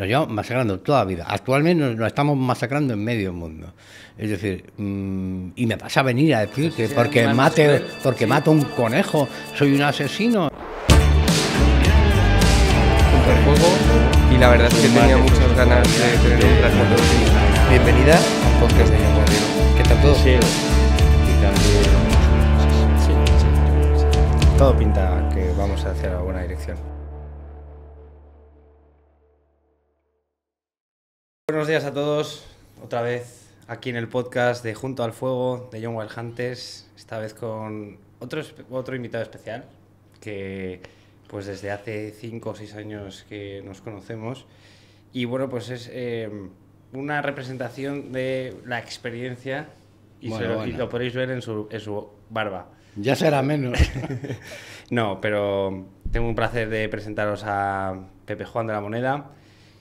Nos llevamos masacrando toda la vida. Actualmente nos, estamos masacrando en medio mundo. Es decir, mm, y me pasa venir a decir que porque, mate, porque mato un conejo soy un asesino. super juego y la verdad es que tenía muchas ganas de tener un transporte Bienvenida a Podcast de Corrido. ¿Qué tal todo? Sí, y también... Todo pinta que vamos a hacer la buena dirección. Buenos días a todos, otra vez aquí en el podcast de Junto al Fuego de John Wild Hunters, esta vez con otro, otro invitado especial que pues desde hace cinco o seis años que nos conocemos y bueno pues es em, una representación de la experiencia y, lo, podéis ver en su barba. Ya será menos. no, pero tengo un placer de presentaros a Pepe Juan de la Moneda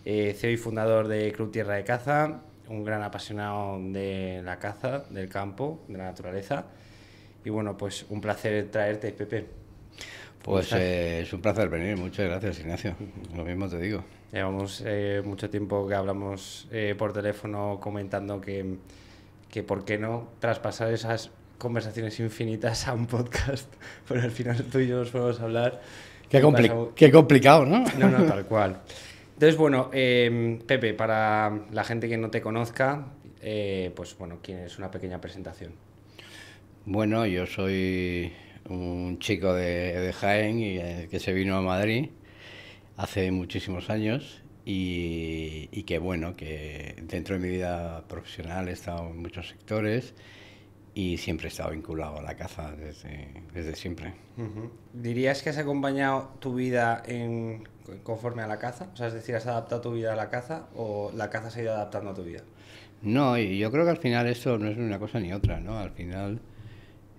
eh, CEO y fundador de Club Tierra de Caza, un gran apasionado de la caza, del campo, de la naturaleza. Y bueno, pues un placer traerte, Pepe. Pues eh, es un placer venir, muchas gracias Ignacio, lo mismo te digo. Llevamos eh, mucho tiempo que hablamos eh, por teléfono comentando que, que por qué no traspasar esas conversaciones infinitas a un podcast, pero al final tú y yo nos podemos hablar. Qué, qué complicado, ¿no? No, no, tal cual. Entonces, bueno, em, Pepe, para la gente que no te conozca, eh, pues bueno, tienes una pequeña presentación? Bueno, yo soy un chico de, Jaén y, eh, que se vino a Madrid hace muchísimos años y, que bueno, que dentro de mi vida profesional he estado en muchos sectores y siempre he estado vinculado a la caza desde, desde siempre. ¿Dirías que has acompañado tu vida en, conforme a la caza? O sea, es decir, ¿has adaptado tu vida a la caza o la caza se ha ido adaptando a tu vida? No, yo creo que al final esto no es una cosa ni otra, ¿no? Al final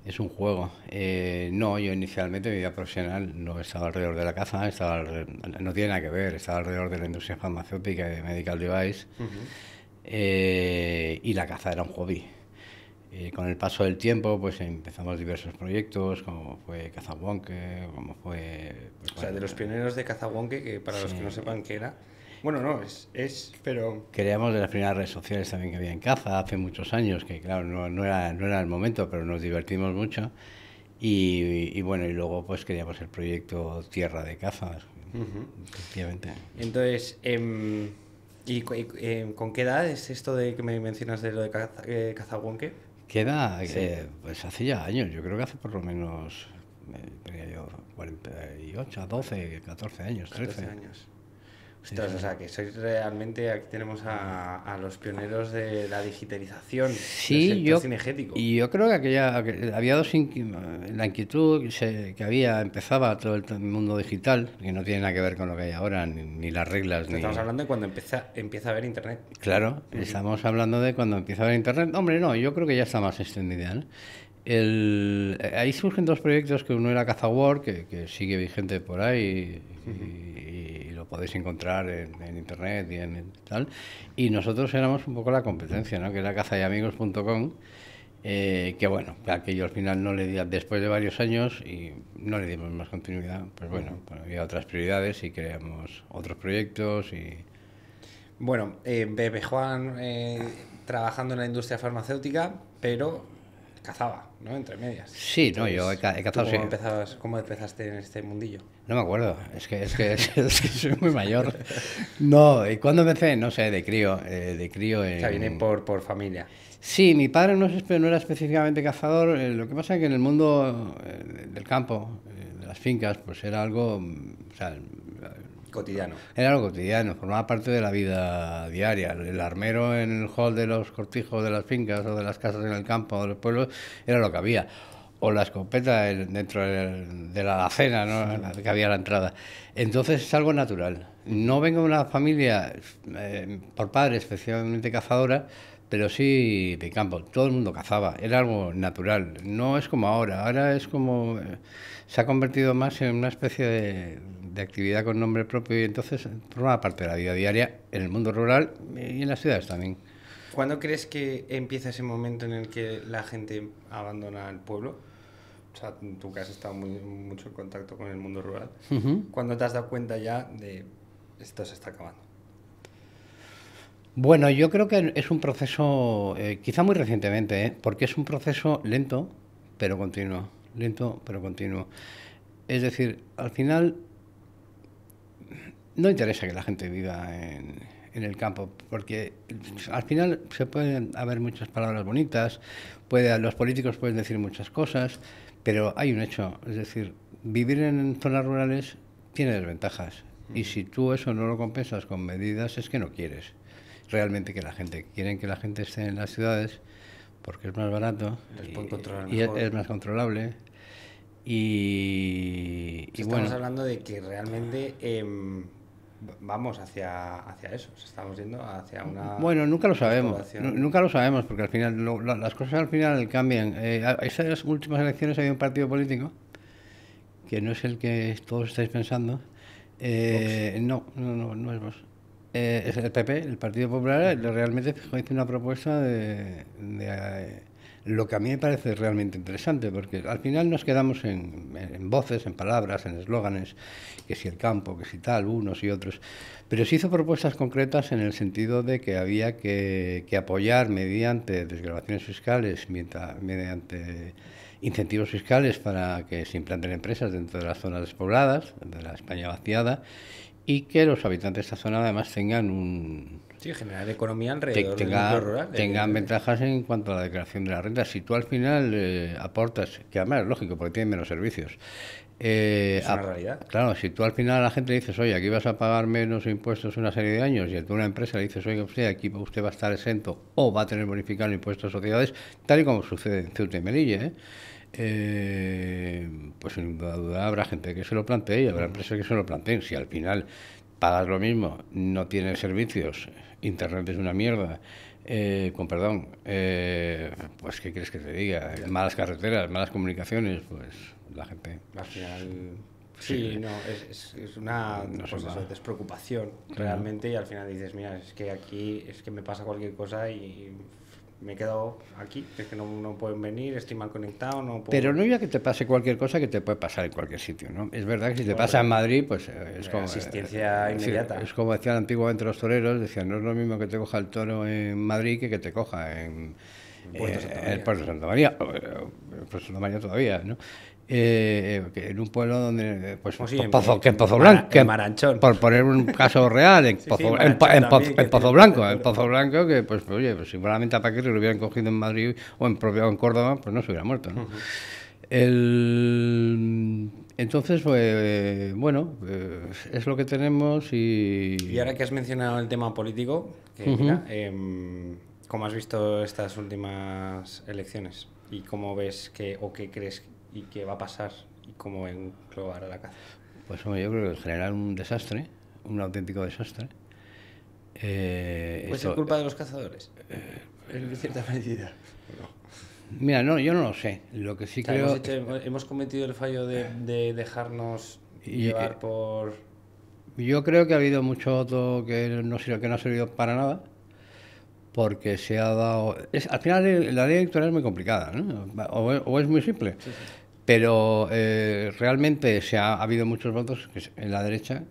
es un juego. Eh, no, yo inicialmente mi vida profesional no estaba alrededor de la caza, estaba no tiene nada que ver, estaba alrededor de la industria farmacéutica y de medical device. Eh, y la caza era un hobby. Eh, con el paso del tiempo, pues empezamos diversos proyectos, como fue Cazabonque, como fue... Pues, o sea, de los pioneros de Cazabonque, que para los que no sepan qué era... Bueno, no, es, es, pero... Creamos de las primeras redes sociales también que había en Caza, hace muchos años, que claro, no, no, era, no era el momento, pero nos divertimos mucho. Y, y, bueno, y luego pues creamos el proyecto Tierra de Caza, Entonces... Em, ¿Y, em, con qué edad es esto de que me mencionas de lo de eh, Cazabonque? Queda, eh, pues hacía años, yo creo que hace por lo menos, 48, 12, 14 años, 13. años o sea, que sois realmente, aquí tenemos a, los pioneros de la digitalización sí, yo, Y yo creo que aquella, había dos la inquietud que, había, empezaba todo el mundo digital, que no tiene nada que ver con lo que hay ahora, ni, las reglas. Estamos hablando de cuando empieza, empieza a haber Internet. Claro, estamos hablando de cuando empieza a haber Internet. Hombre, no, yo creo que ya está más extendida. ¿eh? El, eh, ahí surgen dos proyectos, que uno era CazaWord, que, que sigue vigente por ahí, y podéis encontrar en, internet y en, tal. Y nosotros éramos un poco la competencia, ¿no? que era cazayamigos.com. Eh, que bueno, aquello al final no le di, después de varios años y no le dimos más continuidad, pues bueno, pues había otras prioridades y creamos otros proyectos y... Bueno, eh, Bebe Juan eh, trabajando en la industria farmacéutica, pero cazaba, ¿no? Entre medias. Sí, no, yo he, cazado. Cómo, ¿Cómo empezaste en este mundillo? No me acuerdo, es que, es que, soy muy mayor. No, ¿y cuándo empecé? No sé, de crío. Eh, de crío O sea, viene por, por familia. Sí, mi padre no, no era específicamente cazador, eh, lo que pasa es que en el mundo eh, del campo, de las fincas, pues era algo, o Cotidiano. Era algo cotidiano, formaba parte de la vida diaria. El armero en el hall de los cortijos de las fincas o de las casas en el campo o de los pueblos era lo que había. O la escopeta dentro de la alacena, que había a la entrada. Entonces es algo natural. No vengo de una familia, eh, por padre, especialmente cazadora, pero sí de campo. Todo el mundo cazaba, era algo natural. No es como ahora, ahora es como. Eh, se ha convertido más en una especie de de actividad con nombre propio y entonces forma parte de la vida diaria en el mundo rural y en las ciudades también. ¿Cuándo crees que empieza ese momento en el que la gente abandona el pueblo? O sea, tú que has estado muy, mucho en contacto con el mundo rural, ¿cuándo te has dado cuenta ya de esto se está acabando? Bueno, yo creo que es un proceso, eh, quizá muy recientemente, ¿eh? porque es un proceso lento, pero continuo, lento, pero continuo. Es decir, al final no interesa que la gente viva en, el campo, porque al final se pueden haber muchas palabras bonitas, puede, los políticos pueden decir muchas cosas, pero hay un hecho, es decir, vivir en zonas rurales tiene desventajas y si tú eso no lo compensas con medidas es que no quieres realmente que la gente, quieren que la gente esté en las ciudades porque es más barato y, es, más controlable. Y, Estamos hablando de que realmente em, vamos hacia, hacia eso, estamos yendo hacia una... Bueno, nunca lo sabemos, nunca lo sabemos, porque al final las cosas al final cambian. Eh, a esas últimas elecciones habido un partido político, que no es el que todos estáis pensando, eh, no, no, no, es vos. Eh, es el PP, el Partido Popular, realmente hizo una propuesta de lo que a mí me parece realmente interesante, porque al final nos quedamos en, voces, en palabras, en eslóganes, que si el campo, que si tal, unos y otros, pero se hizo propuestas concretas en el sentido de que había que, apoyar mediante desgrabaciones fiscales, mediante incentivos fiscales para que se implanten empresas dentro de las zonas despobladas, de la España vaciada, y que los habitantes de esta zona además tengan un, Sí, generar economía alrededor te, tenga, Tengan eh, ventajas en cuanto a la declaración de la renta. Si tú al final eh, aportas, que además es lógico porque tienen menos servicios. Eh, es una realidad. Claro, si tú al final a la gente le dices, oye, aquí vas a pagar menos impuestos una serie de años, y a una empresa le dices, oye, usted aquí usted va a estar exento o va a tener bonificado el impuesto a sociedades, tal y como sucede en Ceuta y Melilla, pues sin duda habrá gente que se lo plantee y habrá empresas que se lo planteen. Si al final pagas lo mismo, no tienes servicios, Internet es una mierda. Eh, con perdón, eh, pues ¿qué quieres que te diga? Malas carreteras, malas comunicaciones, pues la gente... Al final... Sí, no, es, es una pues despreocupación realmente y al final dices, mira, es que aquí es que me pasa cualquier cosa y me he quedado aquí, es que no, pueden venir, estoy mal conectado, no puedo... Pero no ya que te pase cualquier cosa que te puede pasar en cualquier sitio, ¿no? Es verdad que si te pasa en Madrid, pues eh, es como... Asistencia eh, eh, inmediata. Es, es como decían antiguamente los toreros, decían, no es lo mismo que te coja el toro en Madrid que que te coja en... el Puerto de Santa María. el Puerto Santa Santa María todavía, ¿no? Eh, eh, en un pueblo donde, pues, Pozo, que Blanco, Maranchón. por poner un caso real, en, Pozo, Blanco, en Pozo Blanco, que pues, oye, pues, a lo hubieran cogido en Madrid o en, en Córdoba, pues no se hubiera muerto. entonces, pues, bueno, eh, es lo que tenemos y... Y ahora que has mencionado el tema político, que, em, ¿cómo has visto estas últimas elecciones? ¿Y cómo ves que, o qué crees y qué va a pasar y cómo va a la caza? Pues hombre, yo creo que en general un desastre, un auténtico desastre. Eh, pues es culpa de los cazadores, eh, en cierta medida. Mira, no, yo no lo sé. Lo que sí creo... Hemos, cometido el fallo de, dejarnos llevar eh, por... Yo creo que ha habido mucho otro que no, que no ha servido para nada porque se ha dado... Es, al final la ley electoral es muy complicada, ¿no? O, es muy simple. Pero eh, realmente se ha, habido muchos votos en la derecha,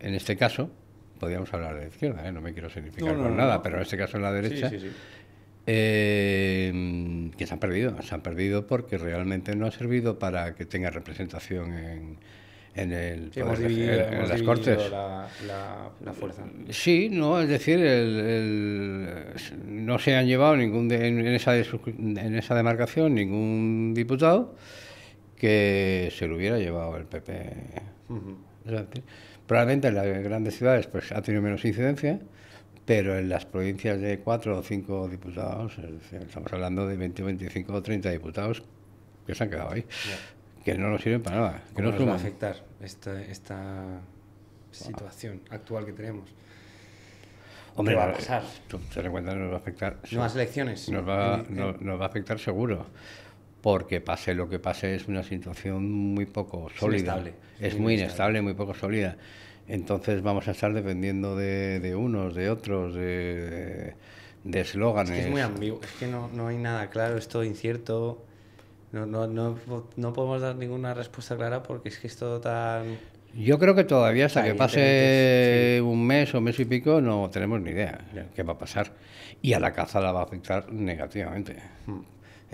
en este caso, podríamos hablar de izquierda, ¿eh? no me quiero significar nada, pero en este caso en la derecha, eh, que se han perdido, se han perdido porque realmente no ha servido para que tenga representación en, el las Cortes. La, fuerza. Sí, no, es decir, no se han llevado ningún en, esa en esa demarcación ningún diputado que se lo hubiera llevado el PP. Probablemente en las grandes ciudades pues, ha tenido menos incidencia, pero en las provincias de cuatro o cinco diputados, estamos hablando de 20, 25 o 30 diputados que se han quedado ahí, que no nos sirven para nada. Que ¿Cómo nos va a afectar esta, situación actual que tenemos? Hombre, va a pasar? Se le nos va a afectar. Nuevas elecciones. Nos va, nos va a afectar seguro porque pase lo que pase es una situación muy poco sólida. es muy inestable, muy poco sólida. Entonces vamos a estar dependiendo de, unos, de otros, de eslóganes. Es, que es muy ambiguo, es que no, hay nada claro, es todo incierto. No, no, no, podemos dar ninguna respuesta clara porque es que es todo tan... Yo creo que todavía hasta que pase un mes o mes y pico no tenemos ni idea de qué va a pasar. Y a la caza la va a afectar negativamente. Hmm.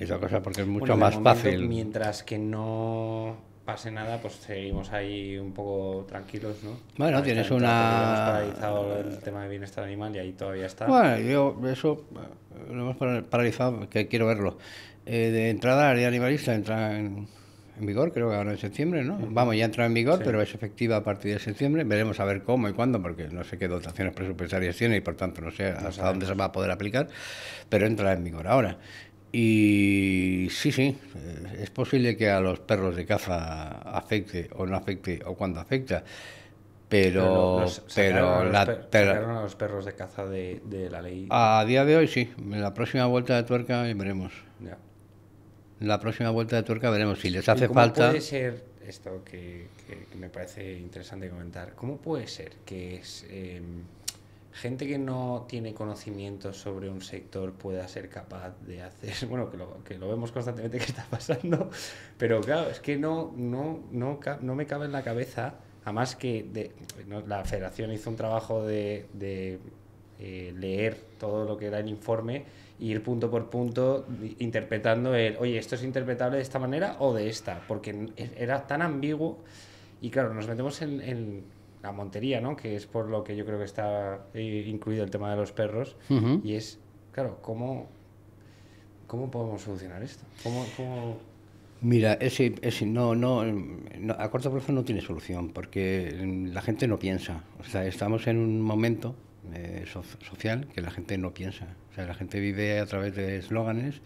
Esa cosa, porque es mucho más fácil. Mientras que no pase nada, pues seguimos ahí un poco tranquilos, ¿no? Bueno, tienes una... paralizado el tema de bienestar animal y ahí todavía está. Bueno, yo eso eh, lo hemos paralizado, que quiero verlo. Eh, de entrada, la animalista entra en, vigor, creo que ahora en septiembre, ¿no? Vamos, ya entra en vigor, pero es efectiva a partir de septiembre. Veremos a ver cómo y cuándo, porque no sé qué dotaciones presupuestarias tiene y por tanto no sé hasta dónde se va a poder aplicar, pero entra en vigor ahora. Y sí, sí, es posible que a los perros de caza afecte o no afecte o cuando afecta, pero, pero, se a los perros de caza de, la ley. A día de hoy sí, en la próxima vuelta de tuerca veremos. En la próxima vuelta de tuerca veremos si les hace cómo falta. Puede ser esto que, me parece interesante comentar. ¿Cómo puede ser que es em, gente que no tiene conocimiento sobre un sector pueda ser capaz de hacer, bueno, que lo, que lo vemos constantemente que está pasando, pero claro, es que no, no, no, no me cabe en la cabeza, además que la federación hizo un trabajo de, eh, leer todo lo que era el informe y ir punto por punto interpretando el, oye, esto es interpretable de esta manera o de esta, porque e, era tan ambiguo y claro, nos metemos en la montería, ¿no? Que es por lo que yo creo que está eh, incluido el tema de los perros. Y es, claro, ¿cómo, ¿cómo podemos solucionar esto? Mira, ese, no, no, a corto plazo no tiene solución, porque la gente no piensa. O sea, estamos en un momento eh, social que la gente no piensa. sea, la gente vive a través de eslóganes,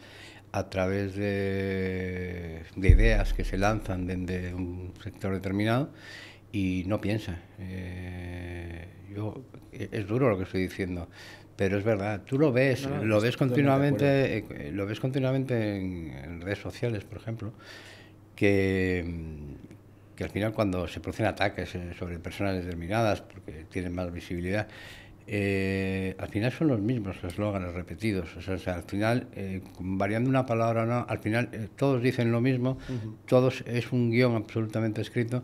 a través de, ideas que se lanzan desde un sector determinado y no piensa. Eh, yo, e-, es duro lo que estoy diciendo, pero es verdad. Tú lo ves, eh, eh, lo, ves continuamente, lo ves continuamente en, redes sociales, por ejemplo, mm, que, al final cuando se producen ataques sobre personas determinadas, porque tienen más visibilidad, al final son los mismos eslóganes repetidos. O sea, al final, variando una palabra o no, al final todos dicen lo mismo, todos es un guión absolutamente escrito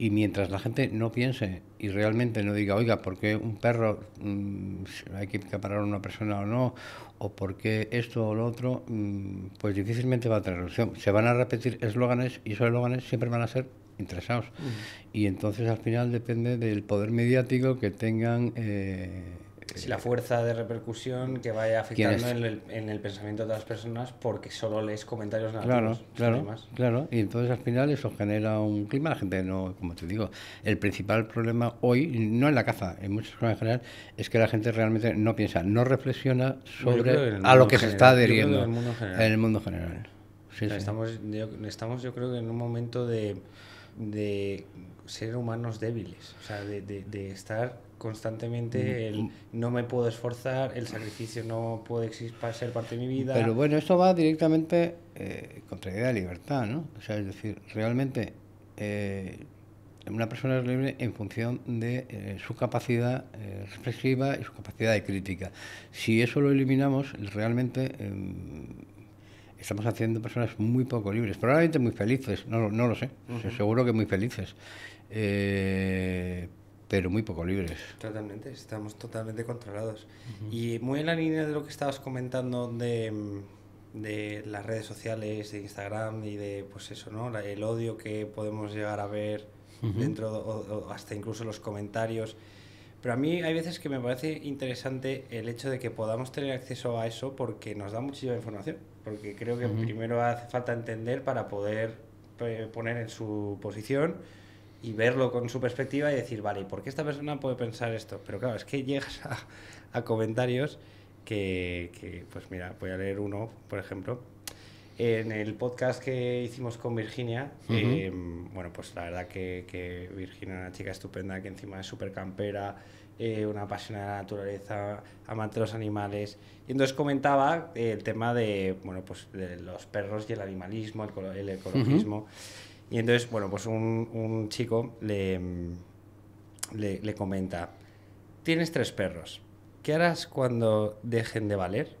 y mientras la gente no piense y realmente no diga, oiga, ¿por qué un perro mm, hay que acaparar a una persona o no? ¿O por qué esto o lo otro? Mm, pues difícilmente va a tener solución. Se van a repetir eslóganes y esos eslóganes siempre van a ser interesados. Y entonces al final depende del poder mediático que tengan. Eh, la fuerza de repercusión que vaya afectando en el, pensamiento de las personas porque solo lees comentarios negativos. Claro, claro, claro. Y entonces al final eso genera un clima. La gente no, como te digo, el principal problema hoy, no en la caza, en muchos cosas en general, es que la gente realmente no piensa, no reflexiona sobre a lo que se está adheriendo en el, mundo general. Estamos, yo, estamos yo creo que en un momento de, de ser humanos débiles, o sea, de, de estar constantemente mm, el mm. no me puedo esforzar, el sacrificio no puede ser parte de mi vida. Pero bueno, esto va directamente eh, contra la idea de libertad, ¿no? O sea, es decir, realmente eh, una persona es libre en función de eh, su capacidad reflexiva y su capacidad de crítica. Si eso lo eliminamos, realmente em, estamos haciendo personas muy poco libres, probablemente muy felices, no, no lo sé, seguro que muy felices pero muy poco libres. Totalmente, estamos totalmente controlados. Y muy en la línea de lo que estabas comentando de, de, las redes sociales, de Instagram y de, pues eso, ¿no? El odio que podemos llegar a ver dentro, o, hasta incluso los comentarios. Pero a mí hay veces que me parece interesante el hecho de que podamos tener acceso a eso porque nos da muchísima información. Porque creo que primero hace falta entender para poder eh, poner en su posición y verlo con su perspectiva y decir, vale, por qué esta persona puede pensar esto? Pero claro, es que llegas a, a comentarios que, que, pues mira, voy a leer uno, por ejemplo. En el podcast que hicimos con Virginia, eh, bueno, pues la verdad que, que Virginia es una chica estupenda, que encima es súper campera, eh, una apasionada de la naturaleza, amante de los animales. Y entonces comentaba eh, el tema de, bueno, pues de los perros y el animalismo, el, el ecologismo. Y entonces, bueno, pues un, chico mm, le, le, comenta, tienes tres perros, ¿qué harás cuando dejen de valer?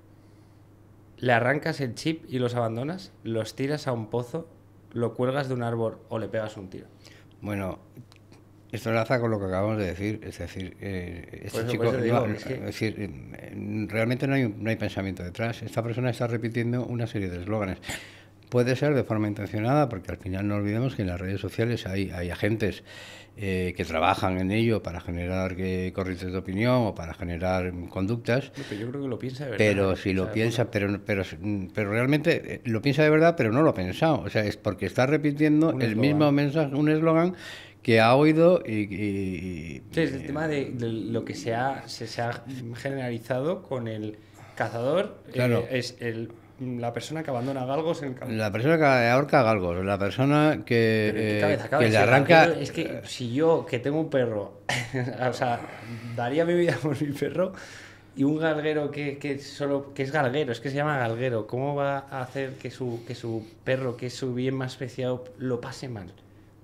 ¿Le arrancas el chip y los abandonas? ¿Los tiras a un pozo? ¿Lo cuelgas de un árbol o le pegas un tiro? Bueno, esto enlaza con lo que acabamos de decir, es decir, chico, realmente no hay, no hay pensamiento detrás. Esta persona está repitiendo una serie de eslóganes. Puede ser de forma intencionada, porque al final no olvidemos que en las redes sociales hay, agentes eh, que trabajan en ello para generar eh, corrientes de opinión o para generar conductas. yo creo que lo piensa de verdad. Pero si lo piensa, pero, pero, pero realmente eh, lo piensa de verdad, pero no lo ha pensado. O sea, es porque está repitiendo el mismo mensaje, un eslogan que ha oído y... y, el tema de, lo que se ha, se generalizado con el cazador. es el la persona que abandona galgos en el campo... La persona que ahorca galgos, la persona que, eh, que le arranca... Es que si yo, que tengo un perro, o sea, daría mi vida por mi perro y un galguero que, que, solo que es galguero, es que se llama galguero, ¿cómo va a hacer que su, que su perro, que es su bien más preciado, lo pase mal?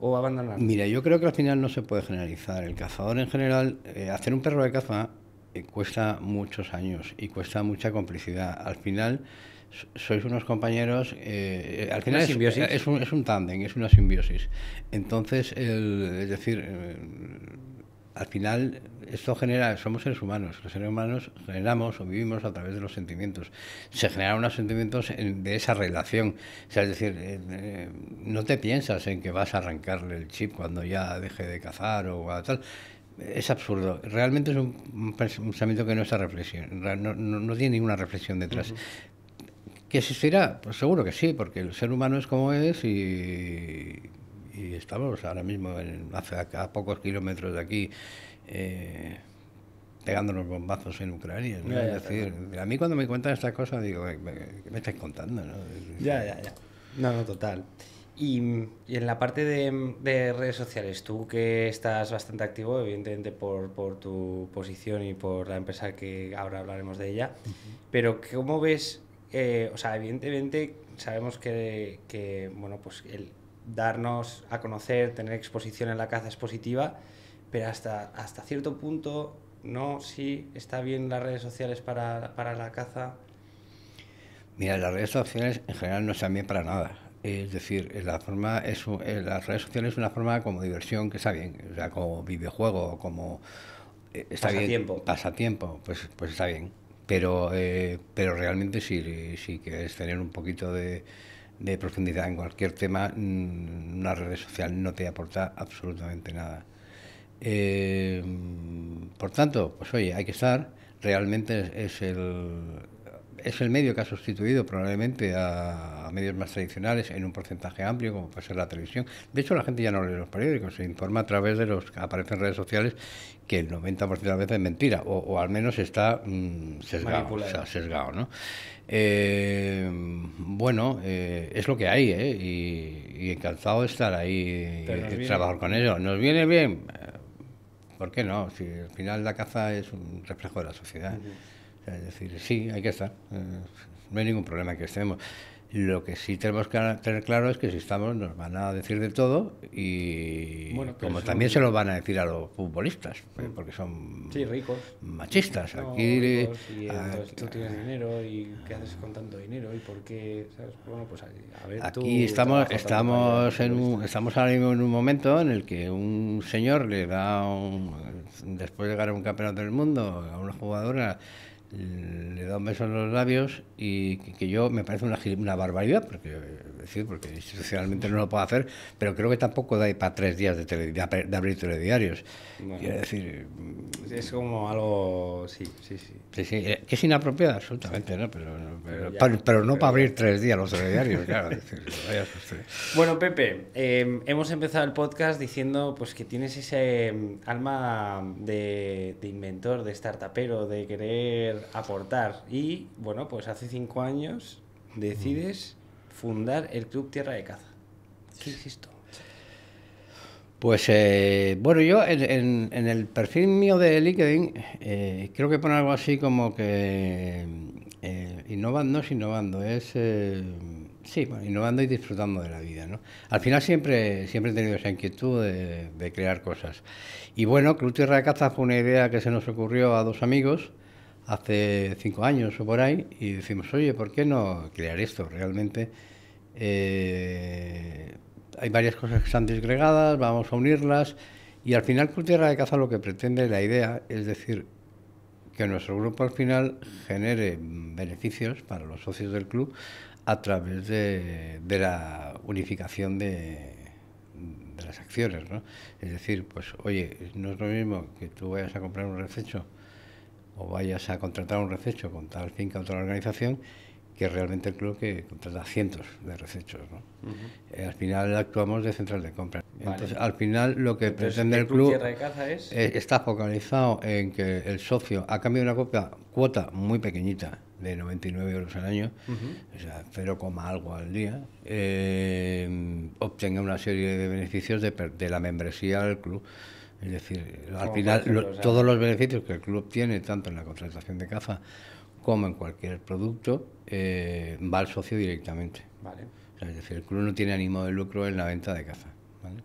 ¿O abandonar? Mira, yo creo que al final no se puede generalizar. El cazador en general, eh, hacer un perro de caza eh, cuesta muchos años y cuesta mucha complicidad. Al final, sois unos compañeros, eh, al final eh, es, un, es un tándem, es una simbiosis. Entonces, es decir, eh, al final esto genera, somos seres humanos, los seres humanos generamos o vivimos a través de los sentimientos, se generan unos sentimientos de esa relación, es decir, no te piensas en que vas a arrancarle el chip cuando ya deje de cazar o tal, es absurdo. Realmente es un, pensamiento que no, está reflexión, no, tiene ninguna reflexión detrás. ¿Que existirá? Pues seguro que sí, porque el ser humano es como es y, estamos ahora mismo a, pocos kilómetros de aquí. Eh, pegándonos bombazos en Ucrania. es decir, a mí cuando me cuentan estas cosas digo, ¿qué me, estáis contando? Ya, ya, ya. No, no, total. Y, en la parte de, redes sociales, tú que estás bastante activo, evidentemente por, tu posición y por la empresa que ahora hablaremos de ella, pero ¿cómo ves eh, o sea, evidentemente sabemos que, bueno, pues el darnos a conocer, tener exposición en la caza es positiva, pero hasta, hasta cierto punto, ¿no? Sí, está bien las redes sociales para, la caza. Mira, las redes sociales en general no están bien para nada. Es decir, la forma es, eh, las redes sociales es una forma como diversión que está bien, o sea, como videojuego, como eh, está pasatiempo. pasatiempo, pues, pues está bien. Pero, eh, pero realmente si, si quieres tener un poquito de, profundidad en cualquier tema, mm, una red social no te aporta absolutamente nada. Eh, por tanto, pues oye, hay que estar, realmente es el, es el medio que ha sustituido probablemente a, medios más tradicionales en un porcentaje amplio, como puede ser la televisión. De hecho, la gente ya no lee los periódicos, se informa a través de los que aparecen en redes sociales, que el 90% de las veces es mentira, o, al menos está mm, sesgado, o sea, sesgado, ¿no? Eh, bueno, eh, es lo que hay, ¿eh? Y, y encantado de estar ahí y, eh, trabajar con ellos. ¿Nos viene bien? ¿Por qué no? Si al final la caza es un reflejo de la sociedad. Es decir, sí, hay que estar. Eh, no hay ningún problema que estemos. Lo que sí tenemos que tener claro es que si estamos nos van a decir de todo y como también se lo van a decir a los futbolistas, eh, porque son ricos. machistas. aquí, ah, tú ah, tienes dinero y qué haces con dinero y por qué, pues, aquí estamos, estamos, en un, estamos ahora en un momento en el que un señor le da, después de ganar un campeonato del mundo a una jugadora le da un beso en los labios y que, yo me parece una, una barbaridad, porque porque institucionalmente no lo puedo hacer, pero creo que tampoco da para tres días de, abrir telediarios. decir. Es como algo. Sí, sí, sí. sí, eh, Es inapropiado absolutamente, ¿no? Pero, no para abrir tres días los telediarios, bueno, Pepe, em, hemos empezado el podcast diciendo pues que tienes ese em, alma de, de inventor, de startupero, de querer aportar. Y bueno, pues hace cinco años decides mm fundar el Club Tierra de Caza. ¿Qué hiciste? Pues eh, bueno, yo en, el perfil mío de LinkedIn eh, creo que pone algo así como que eh, innovando es innovando, es sí, bueno, innovando y disfrutando de la vida. ¿no? Al final siempre, siempre he tenido esa inquietud de crear cosas. Y bueno, Club Tierra de Caza fue una idea que se nos ocurrió a dos amigos hace cinco años o por ahí y decimos, oye, ¿por qué no crear esto realmente? Eh, hay varias cosas que están disgregadas, vamos a unirlas y al final Cultura de Caza lo que pretende la idea es decir que nuestro grupo al final genere beneficios para los socios del club a través de, de la unificación de, las acciones, ¿no? Es decir, pues oye, no es lo mismo que tú vayas a comprar un rececho o vayas a contratar un rececho con tal finca o otra organización, que realmente el club que contrata cientos de recechos. ¿no? Eh, al final actuamos de central de compra. Entonces, al final lo que pretende el club, es? Eh, está focalizado en que el socio, a cambio de una cuota, muy pequeñita, de 99 euros al año, o sea, 0, algo al día, eh, obtenga una serie de beneficios de, de la membresía del club. Es decir, al final todos los beneficios que el club tiene, tanto en la contratación de caza como en cualquier producto, eh, va al socio directamente. Vale. es decir, el club no tiene ánimo de lucro en la venta de caza. ¿vale?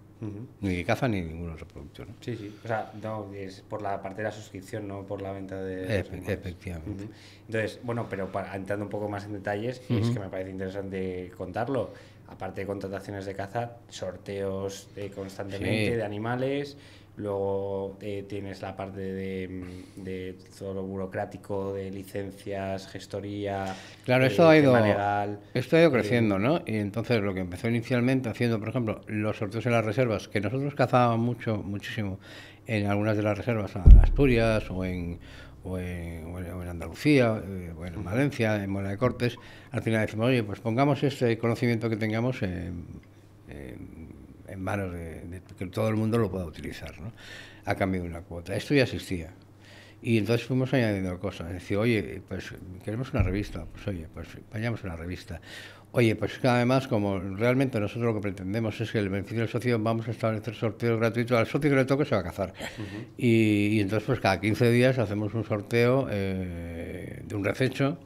Ni de caza ni ningún otro producto. Sí, sí. O sea, no, es por la parte de la suscripción, no por la venta de. efectivamente. Entonces, bueno, pero para, entrando un poco más en detalles, es que me parece interesante contarlo. Aparte de contrataciones de caza, sorteos eh, constantemente de animales. Luego eh, tienes la parte mm, de, todo lo burocrático, de licencias, gestoría. Claro, eh, esto, ha, ido, esto ha ido eh, creciendo, ¿no? Y entonces lo que empezó inicialmente haciendo, por ejemplo, los sorteos en las reservas, que nosotros cazábamos mucho, muchísimo en algunas de las reservas, en Asturias o en, en, Andalucía, o en Valencia, en Mola de Cortes, al final decimos, oye, pues pongamos este conocimiento que tengamos en manos de, que todo el mundo lo pueda utilizar, ¿no? A cambio de una cuota. Esto ya existía. Y entonces fuimos añadiendo cosas. Decir, oye, pues queremos una revista. Pues oye, pues vayamos a una revista. Oye, pues además, como realmente nosotros lo que pretendemos es que el beneficio del socio, vamos a establecer sorteos gratuitos. Al socio que le toque se va a cazar. y, entonces, pues cada 15 días hacemos un sorteo eh, de un rececho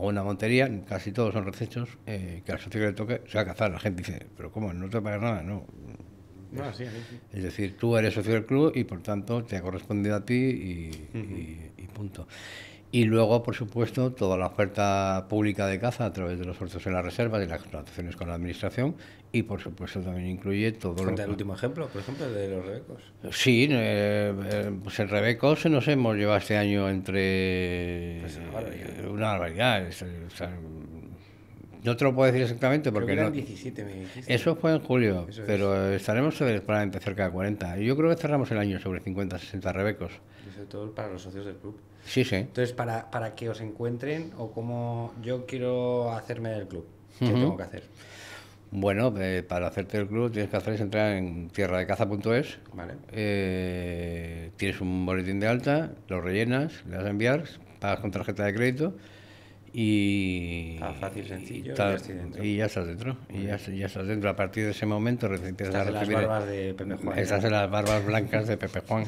o una montería, casi todos son recechos, eh, que al socio que le toque se va a cazar. La gente dice, pero ¿cómo? No te pagas nada, no. Ah, es, decir, tú eres socio del club y por tanto te ha correspondido a ti y punto. Y luego, por supuesto, toda la oferta pública de caza a través de los esfuerzos en la reserva y las contrataciones con la administración. Y, por supuesto, también incluye todo lo el último ejemplo, por ejemplo, de los rebecos? Sí, eh, eh, pues en rebecos nos hemos llevado este año entre... Pues una barbaridad. Una barbaridad no te lo puedo decir exactamente porque... Eso fue en julio, pero estaremos cerca de 40. Yo creo que cerramos el año sobre 50, 60 rebecos. Sobre todo para los socios del club. Sí, sí. Entonces, para, para que os encuentren o cómo yo quiero hacerme del club, ¿qué tengo que hacer? Bueno, eh, para hacerte el club tienes que hacer es entrar en tierradecaza.es. Vale. Eh, tienes un boletín de alta, lo rellenas, le das a enviar, pagas con tarjeta de crédito y ah, fácil, sencillo, y, ya estás dentro. Y ya estás dentro. A partir de ese momento empiezas estás las barbas blancas de Pepe Juan.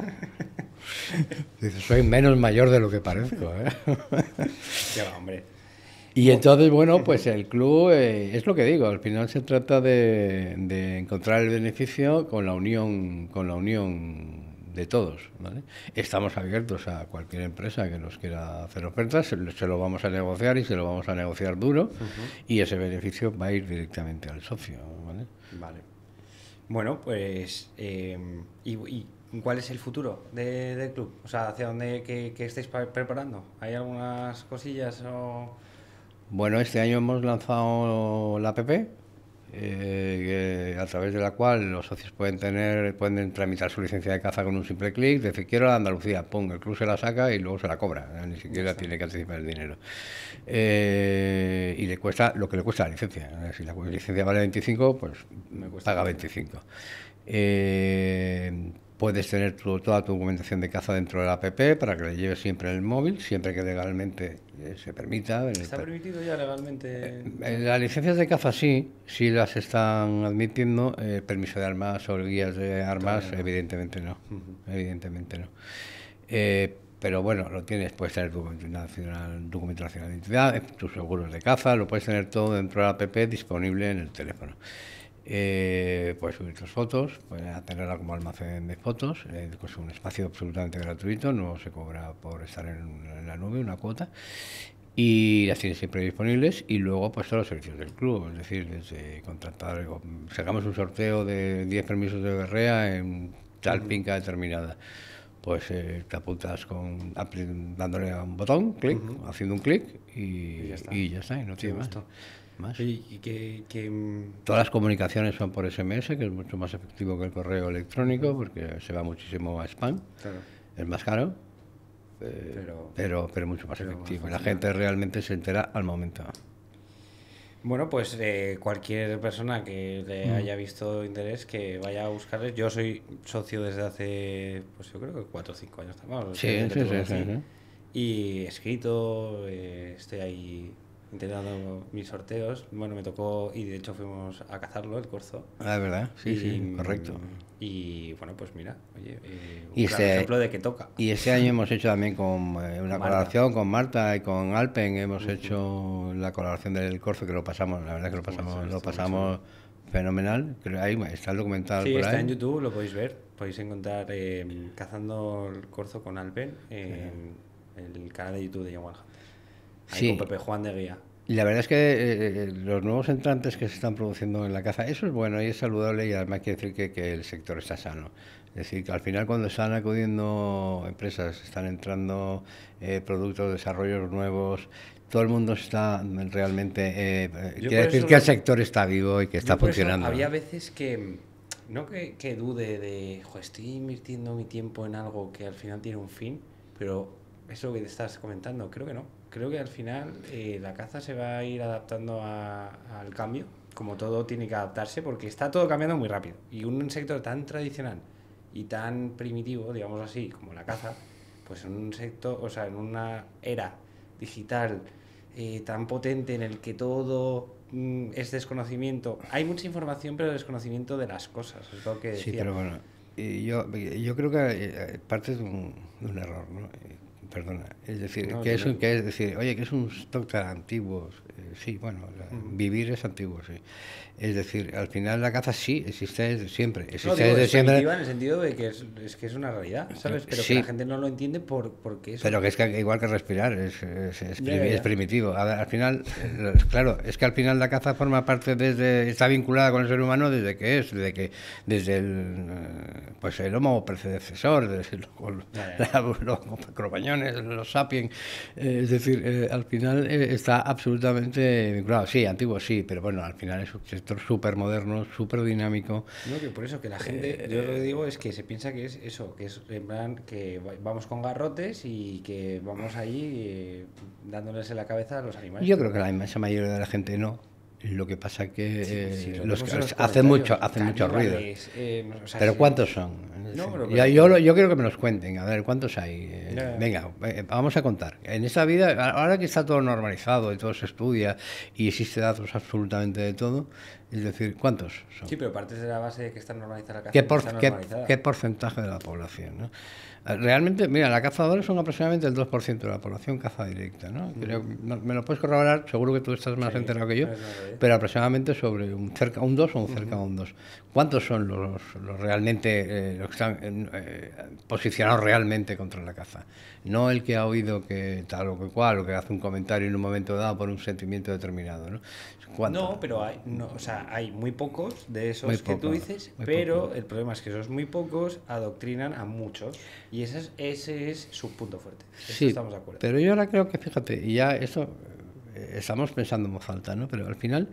Dices, soy menos mayor de lo que parezco. ¿eh? Y entonces, bueno, pues el club eh, es lo que digo, al final se trata de, de encontrar el beneficio con la unión, con la unión de todos. ¿vale? Estamos abiertos a cualquier empresa que nos quiera hacer ofertas, se, lo vamos a negociar y se lo vamos a negociar duro y ese beneficio va a ir directamente al socio. Vale. vale. Bueno, pues em, y, ¿Cuál es el futuro del club? O sea, ¿hacia dónde que, estáis preparando? ¿Hay algunas cosillas o...? Bueno, este año hemos lanzado la app, eh, a través de la cual los socios pueden tener, pueden tramitar su licencia de caza con un simple clic, decir quiero la Andalucía, pongo el club se la saca y luego se la cobra, eh, ni siquiera tiene que anticipar el dinero. Eh, y le cuesta lo que le cuesta la licencia. Si la licencia vale 25, pues me cuesta 25. Puedes tener toda tu documentación de caza dentro de la app para que la lleves siempre en el móvil, siempre que legalmente eh, se permita. ¿Está permitido ya legalmente? Eh, eh, las licencias de caza sí, sí las están admitiendo. permiso de armas o guías de armas, evidentemente no. Evidentemente no. pero bueno, lo tienes, puedes tener tu documentación de identidad, tus seguros de caza, lo puedes tener todo dentro de la app disponible en el teléfono. Eh, puedes subir tus fotos, puedes tenerla como almacén de fotos, es eh, un espacio absolutamente gratuito, no se cobra por estar en, la nube una cuota y las tienes siempre disponibles y luego pues todos los servicios del club, es decir, desde contratar, sacamos un sorteo de 10 permisos de berrea en tal finca determinada. Pues eh, te apuntas con, dándole a un botón, clic, haciendo un clic y, ya está, y, no tiene más. ¿Más? Y que, mm, Todas las comunicaciones son por SMS, que es mucho más efectivo que el correo electrónico, porque se va muchísimo a spam. Es más caro, eh, pero, pero, mucho más efectivo. la gente realmente se entera al momento. Bueno, pues eh, cualquier persona que le mm. haya visto interés, que vaya a buscarles. Yo soy socio desde hace, pues yo creo que cuatro o cinco años. Vamos, sí, sí, sí, Y escrito, eh, estoy ahí integrado mis sorteos. Bueno, me tocó y de hecho fuimos a cazarlo, el corzo. Ah, ¿verdad? Sí, sí, correcto. Y bueno, pues mira, oye, eh, un y ejemplo de que toca. Y ese año hemos hecho también con eh, una colaboración con Marta y con Alpen, hemos hecho la colaboración del corzo que lo pasamos, la verdad que lo pasamos, lo pasamos fenomenal. Ahí está el documental. Sí, está en YouTube, lo podéis ver. Podéis encontrar eh, Cazando el Corzo con Alpen en el canal de YouTube de Yamaha sí. con Pepe Juan de Guía. La verdad es que eh, eh, eh, los nuevos entrantes que se están produciendo en la caza, eso es bueno y es saludable y además quiere decir que, que el sector está sano. Es decir, que al final cuando están acudiendo empresas, están entrando productos, desarrollos nuevos, todo el mundo está realmente... quiere decir que el sector está vivo y que está funcionando. había veces que, no que, que dude de, jo, estoy invirtiendo mi tiempo en algo que al final tiene un fin, pero eso que te estás comentando, creo que no creo que al final eh, la caza se va a ir adaptando a, al cambio, como todo tiene que adaptarse, porque está todo cambiando muy rápido. Y un sector tan tradicional y tan primitivo, digamos así, como la caza, pues en un sector, o sea, en una era digital eh, tan potente en el que todo mm, es desconocimiento. Hay mucha información, pero desconocimiento de las cosas, es lo que decía. Sí, pero bueno, yo, yo creo que eh, parte de un, de un error, ¿no? perdona. Es decir, que, es, que es decir, oye, que es un stock antiguo, sí, bueno, vivir es antiguo, sí. Es decir, al final la caza sí existe desde siempre. Existe desde es siempre. en el sentido de que es, que es una realidad, ¿sabes? Pero que la gente no lo entiende por, porque es... Pero que es igual que respirar, es, es, primitivo. Al, final, eh, claro, es que al final la caza forma parte desde... Está vinculada con el ser humano desde que es, desde que... Desde el... Eh, pues el homo predecesor, desde los, los los sapiens... Eh, es decir, al final está absolutamente Sí, antiguo sí, pero bueno, al final es un sector súper moderno, súper dinámico. No, que por eso que la gente, eh, yo lo que eh, digo es que se piensa que es eso, que es en plan que vamos con garrotes y que vamos ahí eh, dándoles en la cabeza a los animales. Yo creo que la inmensa mayoría de la gente no. Lo que pasa que eh, los, hacen mucho, hacen mucho ruido. Eh, pero ¿cuántos son? yo, yo, quiero que me los cuenten, a ver, ¿cuántos hay? Eh, venga, vamos a contar. En esa vida, ahora que está todo normalizado y todo se estudia y existe datos absolutamente de todo, es decir, ¿cuántos son? Sí, pero parte de la base de que está normalizada la ¿Qué, porcentaje de la población? ¿no? Ah, realmente, mira, la cazadores son aproximadamente el 2% de la población caza directa, ¿no? Mm. me lo puedes corroborar, seguro que tú estás más enterado que yo, ¿eh? pero aproximadamente sobre un cerca un 2 o un cerca de un 2. ¿Cuántos son los, realmente eh, los que están eh, eh, posicionados realmente contra la caza? No el que ha oído que tal o que cual, o que hace un comentario en un momento dado por un sentimiento determinado. No, no pero hay, o sea, hay muy pocos de esos que tú dices, pero el problema es que esos muy pocos adoctrinan a muchos. Y ese es, ese es su punto fuerte. Sí, estamos de acuerdo. Pero yo ahora creo que, fíjate, y ya eso estamos pensando en falta, ¿no? Pero al final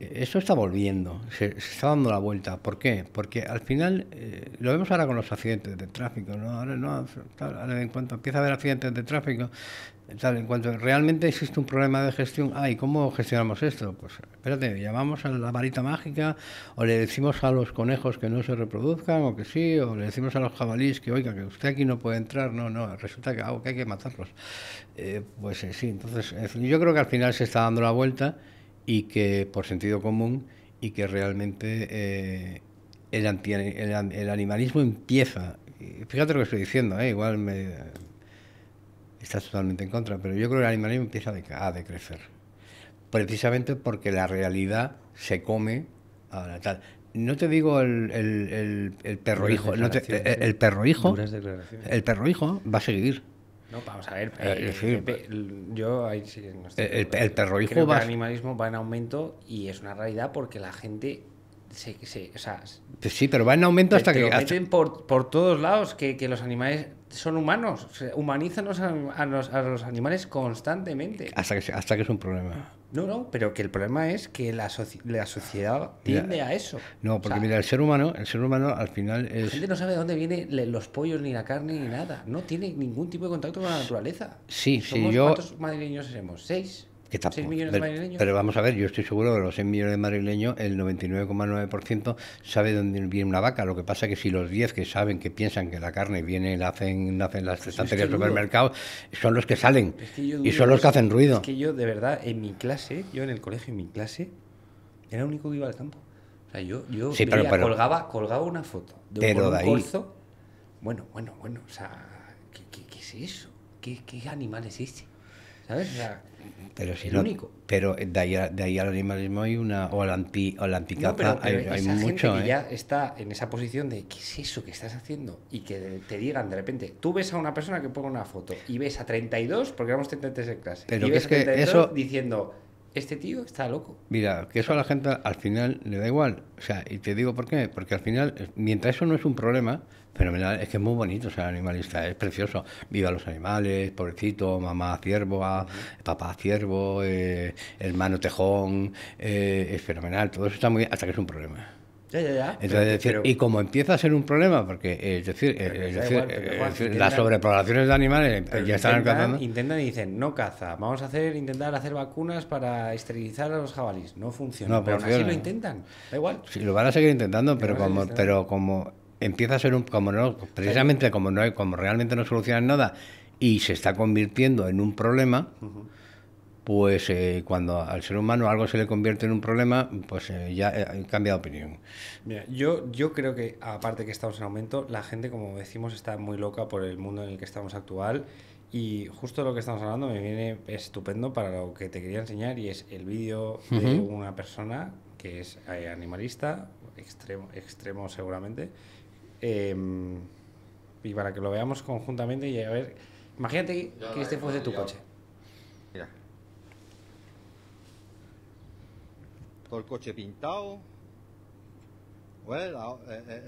eso está volviendo, se, está dando la vuelta. ¿Por qué? Porque al final, eh, lo vemos ahora con los accidentes de tráfico, ¿no? Ahora, en cuanto empieza a haber accidentes de tráfico, tal, en cuanto realmente existe un problema de gestión, ay, ¿cómo gestionamos esto? Pues espérate, llamamos a la varita mágica, o le decimos a los conejos que no se reproduzcan, o que sí, o le decimos a los jabalíes que, oiga, que usted aquí no puede entrar, no, no, resulta que, que ah, hay que matarlos. Eh, pues eh, sí, entonces, yo creo que al final se está dando la vuelta y que por sentido común y que realmente eh, el, animalismo empieza. Fíjate lo que estoy diciendo, eh, igual me, estás totalmente en contra, pero yo creo que el animalismo empieza a decrecer. Precisamente porque la realidad se come a la tal. No te digo el, el, perro hijo, el, perro hijo, el perro hijo va a seguir no, vamos a ver. Eh, yo ahí sí, no estoy el, terrorismo el animalismo va en aumento y es una realidad porque la gente pues Sí, pero va en aumento hasta que. Lo meten por, por, todos lados que, los animales son humanos. humanizan a, los, a los, animales constantemente. Hasta que, hasta que es un problema. No, no, pero que el problema es que la, la sociedad tiende a eso. No, porque mira, el ser humano, el ser humano al final es... La gente no sabe de dónde vienen los pollos, ni la carne, ni nada. No tiene ningún tipo de contacto con la naturaleza. Sí, sí, yo... ¿Cuántos madrileños seremos? ¿Seis? millones pero, de Pero vamos a ver, yo estoy seguro de los 6 millones de madrileños, el 99,9% sabe dónde viene una vaca. Lo que pasa es que si los 10 que saben, que piensan que la carne viene, la hacen, la hacen las pues estanterías del supermercado, son los que salen y son los que hacen ruido. Es que yo, de verdad, en mi clase, yo en el colegio, en mi clase, era el único que iba al campo. O sea, yo, yo colgaba, colgaba una foto de pero un, de ahí. Bueno, bueno, bueno, o sea, ¿qué, es eso? ¿Qué, ¿Qué animal es este? ¿Sabes? Pero si Pero de ahí, al animalismo hay una. O al anti, o hay, mucho. ¿eh? ya está en esa posición de ¿qué es eso que estás haciendo? Y que te digan de repente, tú ves a una persona que pone una foto y ves a 32, porque éramos 33 en clase. Pero ves es que eso... diciendo. Este tío está loco. Mira, que eso a la gente al final le da igual. O sea, y te digo por qué. Porque al final, mientras eso no es un problema, fenomenal. Es que es muy bonito ser animalista, es precioso. Viva los animales, pobrecito, mamá ciervo, ah, papá ciervo, eh, hermano tejón, eh, es fenomenal. Todo eso está muy bien, hasta que es un problema. Ya, ya, ya. Entonces, y como empieza a ser un problema, porque eh, es decir, eh, las sobrepoblaciones de animales ya están alcanzando. Intentan y dicen, no caza, vamos a hacer intentar hacer vacunas para esterilizar a los jabalíes. No funciona, no, pero lo intentan, da igual. Sí, lo van a seguir intentando, pero como, pero como empieza a ser un, como no, precisamente como, no, como realmente no solucionan nada y se está convirtiendo en un problema, pues eh, cuando al ser humano algo se le convierte en un problema, pues eh, ya eh, cambia de opinión. Mira, yo, yo creo que, aparte que estamos en aumento, la gente, como decimos, está muy loca por el mundo en el que estamos actual. Y justo lo que estamos hablando me viene estupendo para lo que te quería enseñar y es el vídeo de una persona que es animalista, extremo, extremo seguramente, Em, y para que lo veamos conjuntamente y a ver, imagínate que este fuese tu coche. Mira. Todo el coche pintado. Eh,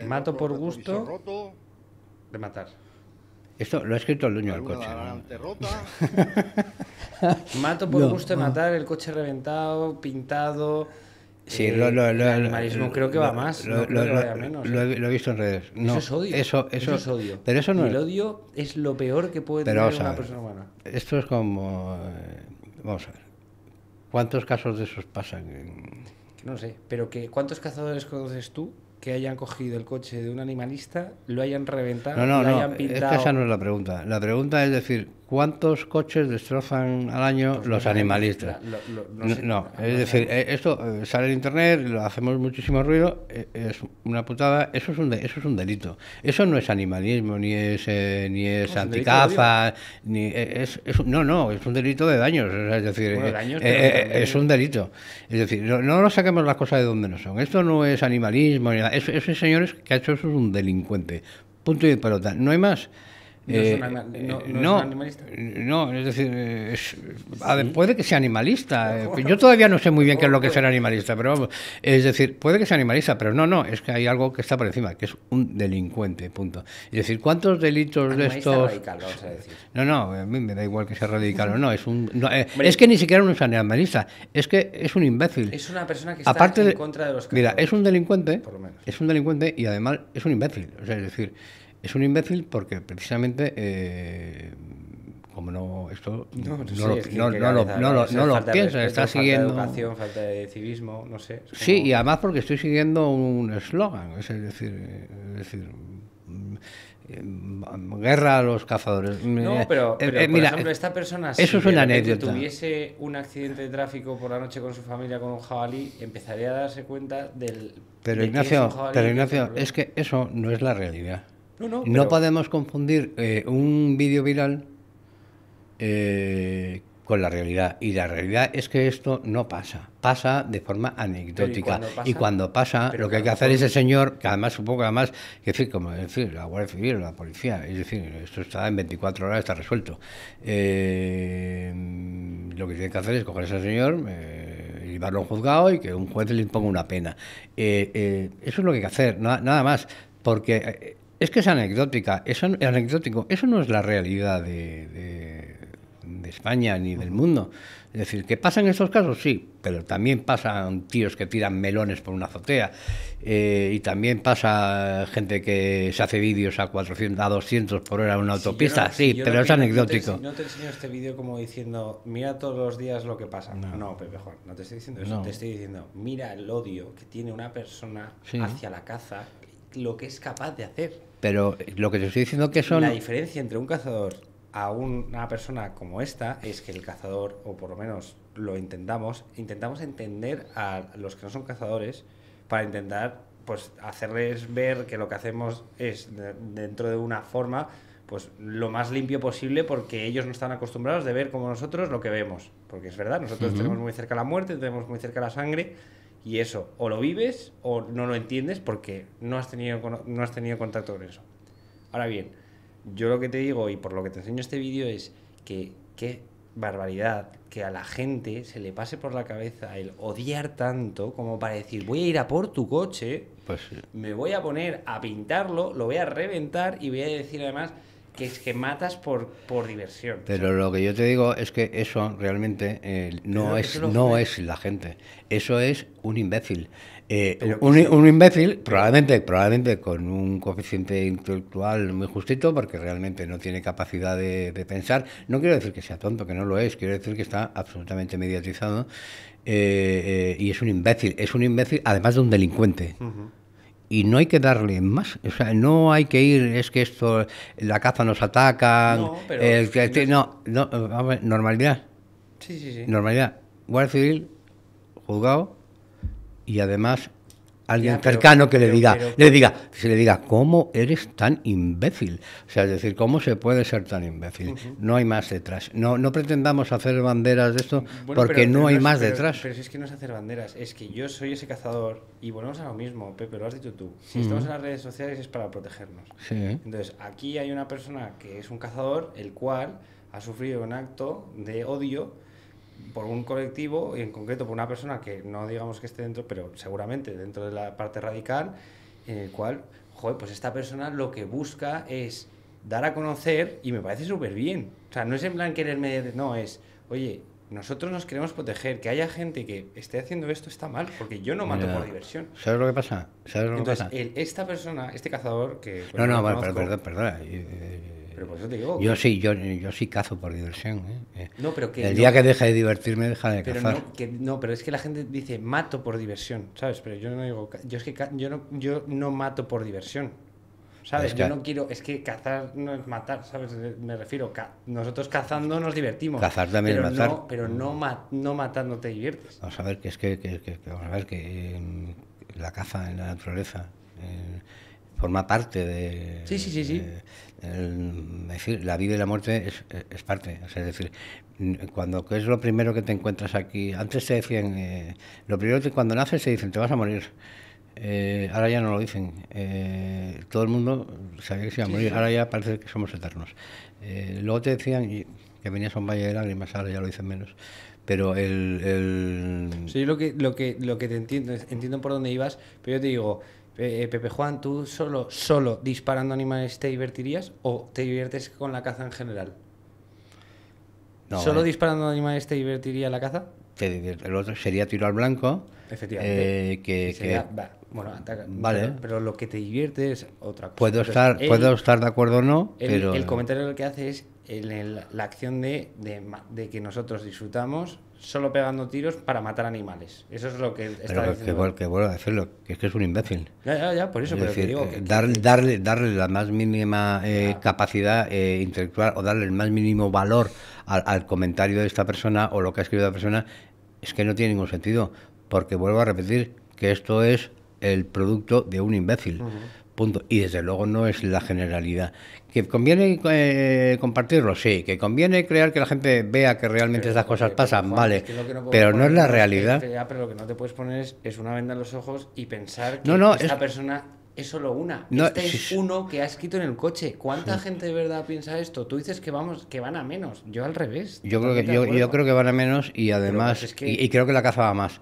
eh, Mato por gusto. De matar. Esto lo ha escrito el dueño del coche. Mato por gusto de ah. matar, el coche reventado, pintado Sí, eh, lo, el animalismo creo que va más, lo, he, visto en redes. eso es odio. Eso, es odio. Pero eso no el odio es lo peor que puede tener una persona humana. Esto es como... Eh, vamos a ver. ¿Cuántos casos de esos pasan? En... No sé, pero que ¿cuántos cazadores conoces tú que hayan cogido el coche de un animalista, lo hayan reventado, no, no, lo hayan no, pintado? Es que esa no es la pregunta. La pregunta es decir, ¿Cuántos coches destrozan al año los, animalistas? no, es decir, eh, esto eh, sale en internet, lo hacemos muchísimo ruido, eh, es una putada, eso es un, eso es un delito. Eso no es animalismo, ni es, ni es anticaza, ni es, no, no, es un delito de daños, es decir, es un delito. Es decir, no, no nos saquemos las cosas de donde no son. Esto no es animalismo, ese señor que ha hecho eso es un delincuente. Punto y pelota, no hay más. No, es, decir, eh, puede que sea animalista. Eh, yo todavía no sé muy bien qué es lo que es ser animalista, pero Es decir, puede que sea animalista, pero no, no, es que hay algo que está por encima, que es un delincuente, punto. Es decir, ¿cuántos delitos de estos. No, no, a mí me da igual que sea radical o no. Es, un, eh, es que ni siquiera uno es animalista, es que es un imbécil. Es una persona que está Aparte en de, contra de los. Mira, es un delincuente, es un delincuente y además es un imbécil. es decir. Es un imbécil porque precisamente eh, como no esto no, lo, piensa está siguiendo falta de educación falta de civismo no sé sí y además porque estoy siguiendo un eslogan es decir es decir mm, mm, guerra a los cazadores. No, pero, eh, por eh, ejemplo, esta persona si tuviese un accidente de tráfico por la noche con su familia con un jabalí, empezaría a darse cuenta del... Pero Ignacio, pero Ignacio, es que eso no es la realidad. No, podemos confundir eh, un vídeo viral eh, con la realidad. Y la realidad es que esto no pasa. Pasa de forma anecdótica. Y cuando pasa, lo que hay que hacer es el señor, que además supongo que además, que decir, como decir, la Guardia Civil, la policía, es decir, esto está en 24 horas, está resuelto. Eh, lo que tiene que hacer es coger a ese señor, llevarlo a un juzgado y que un juez le imponga una pena. eso es lo que hay que hacer, nada más. Porque es que es anecdótica, es anecdótico. Eso no es la realidad de, España ni del mundo. Es decir, ¿que en estos casos? Sí, pero también pasan tíos que tiran melones por una azotea eh, y también pasa gente que se hace vídeos a 400, a 200 por hora en una autopista. sí, pero es anecdótico. no te enseño este vídeo como diciendo, mira todos los días lo que pasa. No, pero Pepe no te estoy diciendo eso. No. Te estoy diciendo, mira el odio que tiene una persona hacia la caza, lo que es capaz de hacer. Pero lo que te estoy diciendo que son... La diferencia entre un cazador a una persona como esta es que el cazador, o por lo menos lo intentamos, intentamos entender a los que no son cazadores para intentar pues hacerles ver que lo que hacemos es dentro de una forma pues lo más limpio posible porque ellos no están acostumbrados de ver como nosotros lo que vemos, porque es verdad, nosotros tenemos muy cerca la muerte, tenemos muy cerca la sangre, y eso, o lo vives o no lo entiendes porque no has tenido, no has tenido contacto con eso. Ahora bien, yo lo que te digo y por lo que te enseño este vídeo es que qué barbaridad que a la gente se le pase por la cabeza el odiar tanto como para decir voy a ir a por tu coche, pues me voy a poner a pintarlo, lo voy a reventar y voy a decir además que es que matas por, por diversión. Pero lo que yo te digo es que eso realmente eh, no, es, no es la gente, eso es un imbécil. Eh, un, imbécil, probablemente, probablemente con un coeficiente intelectual muy justito, porque realmente no tiene capacidad de, pensar. No quiero decir que sea tonto, que no lo es, quiero decir que está absolutamente mediatizado eh, y es un imbécil. Es un imbécil, además de un delincuente y no hay que darle más. O sea, no hay que ir, es que esto, la caza nos ataca. No, pero. no, normalidad. Sí, sí, sí. Normalidad. Guardia Civil, juzgado y además alguien cercano que le diga, le diga, se le diga, ¿cómo eres tan imbécil? O sea, es decir, ¿cómo se puede ser tan imbécil? No hay más detrás. No, no pretendamos hacer banderas de esto porque no hay más detrás. Pero si es que no es hacer banderas, es que yo soy ese cazador y volvemos a lo mismo, Pepe, lo has dicho tú. Si estamos en las redes sociales es para protegernos. Entonces, aquí hay una persona que es un cazador, el cual ha sufrido un acto de odio por un colectivo y en concreto por una persona que no digamos que esté dentro, pero seguramente dentro de la parte radical, en el cual, joder, pues esta persona lo que busca es dar a conocer y me parece súper bien. O sea, no es en plan quererme, no, es, oye, nosotros nos queremos proteger, que haya gente que esté haciendo esto está mal, porque yo no mato por diversión. ¿Sabes lo que pasa? ¿Sabes lo que pasa? esta persona, este cazador que... no, no, vale, perdón, perdón. Yo sí, yo, yo sí cazo por diversión. ¿eh? Eh, el día que deje de divertirme, deja de cazar. No, pero es que la gente dice mato por diversión, ¿sabes? Pero yo no digo. Yo es que yo no, yo no mato por diversión. ¿Sabes? yo no quiero. Es que cazar no es matar, ¿sabes? Eh, me refiero. nosotros cazando nos divertimos. Cazar también pero es matar. pero no, matar te diviertes. Vamos a ver que es que. a ver que. la caza en la naturaleza forma parte de... Sí, sí, sí, sí. decir, la vida y la muerte es, es parte. O sea, es decir, cuando ¿qué es lo primero que te encuentras aquí, antes te decían, eh, lo primero que cuando naces te dicen, te vas a morir. Eh, ahora ya no lo dicen. Eh, todo el mundo sabía que se iba a morir. Ahora ya parece que somos eternos. luego te decían que venías a un valle de lágrimas, ahora ya lo dicen menos. Pero el... Sí, lo que, lo, que, lo que te entiendo, entiendo por dónde ibas, pero yo te digo, eh, eh, Pepe Juan, ¿tú solo, solo disparando animales te divertirías o te diviertes con la caza en general? ¿Solo eh. disparando animales te divertiría la caza? el otro sería tiro al blanco. Efectivamente. que, bueno, vale. Pero, lo que te divierte es otra cosa. Puedo, estar, puedo estar de acuerdo o no, pero... El comentario lo que hace es la acción de, que nosotros disfrutamos solo pegando tiros para matar animales. Eso es lo que está pero diciendo. Que, a es que es un imbécil. Ya, ya, ya, por eso. Eh, darle, darle, la más mínima eh, capacidad eh, intelectual o darle el más mínimo valor al, comentario de esta persona o lo que ha escrito la persona es que no tiene ningún sentido. Porque vuelvo a repetir que esto es el producto de un imbécil. Punto. Y desde luego no es la generalidad. ¿Que conviene eh, compartirlo? Sí. ¿Que conviene crear que la gente vea que realmente estas cosas pasan? vale. pero no es la realidad. pero lo que no te puedes poner es, una venda en los ojos y pensar que no, esta persona es solo una. este es uno que ha escrito en el coche. ¿Cuánta gente de verdad piensa esto? Tú dices que vamos, que van a menos. Yo al revés. Yo creo que yo, creo que van a menos y pues, además y, y, creo que la caza va más.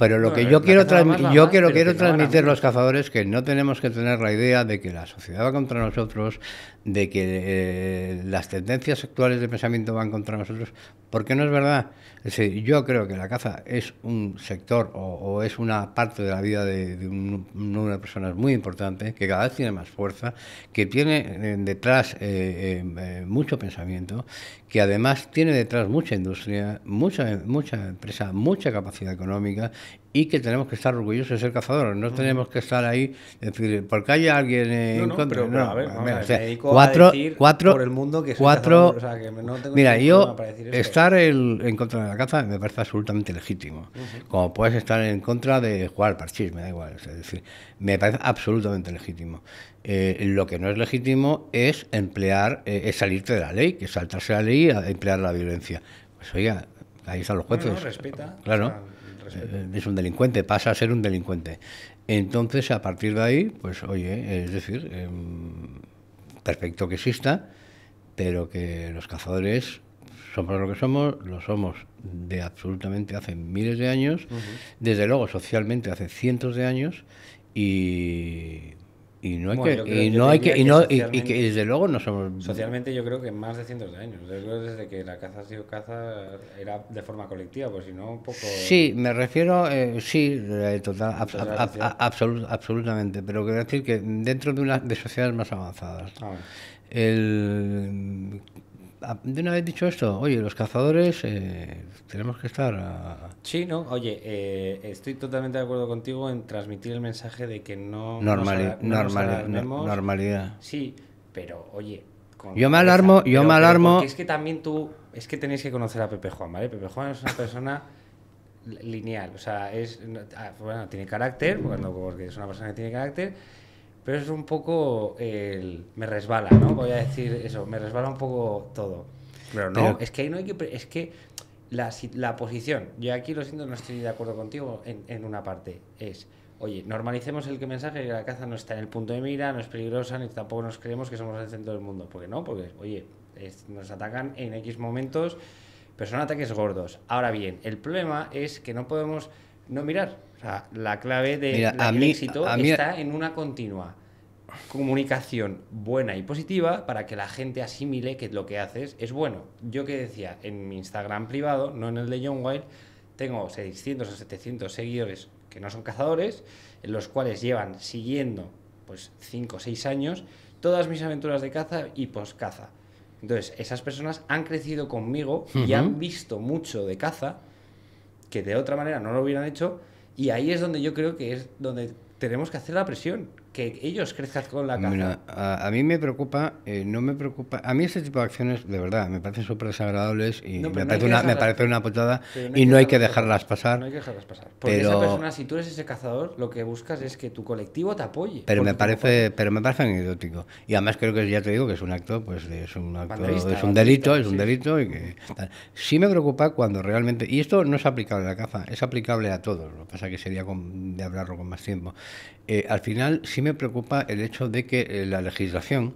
Pero lo que yo quiero, yo quiero, quiero transmitir a los cazadores que no tenemos que tener la idea de que la sociedad va contra nosotros, de que eh, las tendencias actuales de pensamiento van contra nosotros, porque no es verdad. yo creo que la caza es un sector o, es una parte de la vida de, una un número muy importante, que cada vez tiene más fuerza, que tiene eh, detrás eh, eh, mucho pensamiento, que además tiene detrás mucha industria, mucha, mucha empresa, mucha capacidad económica y que tenemos que estar orgullosos de ser cazadores, no tenemos que estar ahí decir, porque haya alguien en contra. no, a ver, cuatro, cuatro, el mundo que cuatro, Mira, yo estar en contra de la caza me parece absolutamente legítimo. Como puedes estar en contra de jugar parchís, me da igual, es decir, me parece absolutamente legítimo. Eh, lo que no es legítimo es emplear, eh, es salirte de la ley, que saltarse la ley y emplear la violencia. Pues oiga, ahí están los jueces. respeta. Claro. Pues, eh, eh, es un delincuente, pasa a ser un delincuente. Entonces, a partir de ahí, pues oye, es decir, em, perfecto que exista, pero que los cazadores somos lo que somos, lo somos de absolutamente hace miles de años, desde luego socialmente hace cientos de años, y y no hay que, y no desde luego no somos... Socialmente yo creo que más de cientos de años, desde que la caza ha sido caza era de forma colectiva, pues si no un poco... Sí, me refiero, eh, sí, eh, total, absolutamente, pero quiero decir que dentro de, una, de sociedades más avanzadas, ah. el, de una vez dicho esto, oye, los cazadores eh, tenemos que estar... A... Sí, no, oye, eh, estoy totalmente de acuerdo contigo en transmitir el mensaje de que no... nos, normalidad. Sí, pero oye... yo me alarmo, yo me alarmo... es que también tú, es que tenéis que conocer a Pepe Juan, ¿vale? Pepe Juan es una persona lineal, o sea, es, ah, bueno, tiene carácter, porque es una persona que tiene carácter pero es un poco Me resbala, ¿no? Voy a decir eso, me resbala un poco todo. Pero no. es que no Es que la, la, posición, yo aquí lo siento, no estoy de acuerdo contigo en, una parte, es oye, normalicemos el que mensaje que la caza no está en el punto de mira, no es peligrosa, ni tampoco nos creemos que somos el centro del mundo. Porque no, porque, oye, nos atacan en X momentos, pero son ataques gordos. Ahora bien, el problema es que no podemos no mirar. O sea, la clave del de éxito está en una continua comunicación buena y positiva para que la gente asimile que lo que haces es bueno. Yo que decía en mi Instagram privado, no en el de John Wild, tengo 600 o 700 seguidores que no son cazadores, en los cuales llevan siguiendo pues 5 o 6 años todas mis aventuras de caza y caza Entonces, esas personas han crecido conmigo y han visto mucho de caza que de otra manera no lo hubieran hecho y ahí es donde yo creo que es donde tenemos que hacer la presión que ellos crezcan con la caza. a, mí me preocupa, eh, no me preocupa. A mí este tipo de acciones, de verdad, me parecen súper desagradables y me, parece una, me, parece una, putada y no hay que dejarlas pasar. No hay que dejarlas pasar. Porque esa persona, si tú eres ese cazador, lo que buscas es que tu colectivo te apoye. Pero me parece, pero me parece anecdótico. Y además creo que ya te digo que es un acto, pues es un acto, es un delito, es un delito y que sí me preocupa cuando realmente y esto no es aplicable a la caza, es aplicable a todos. Lo que pasa que sería de hablarlo con más tiempo. Eh, al final si me preocupa el hecho de que eh, la legislación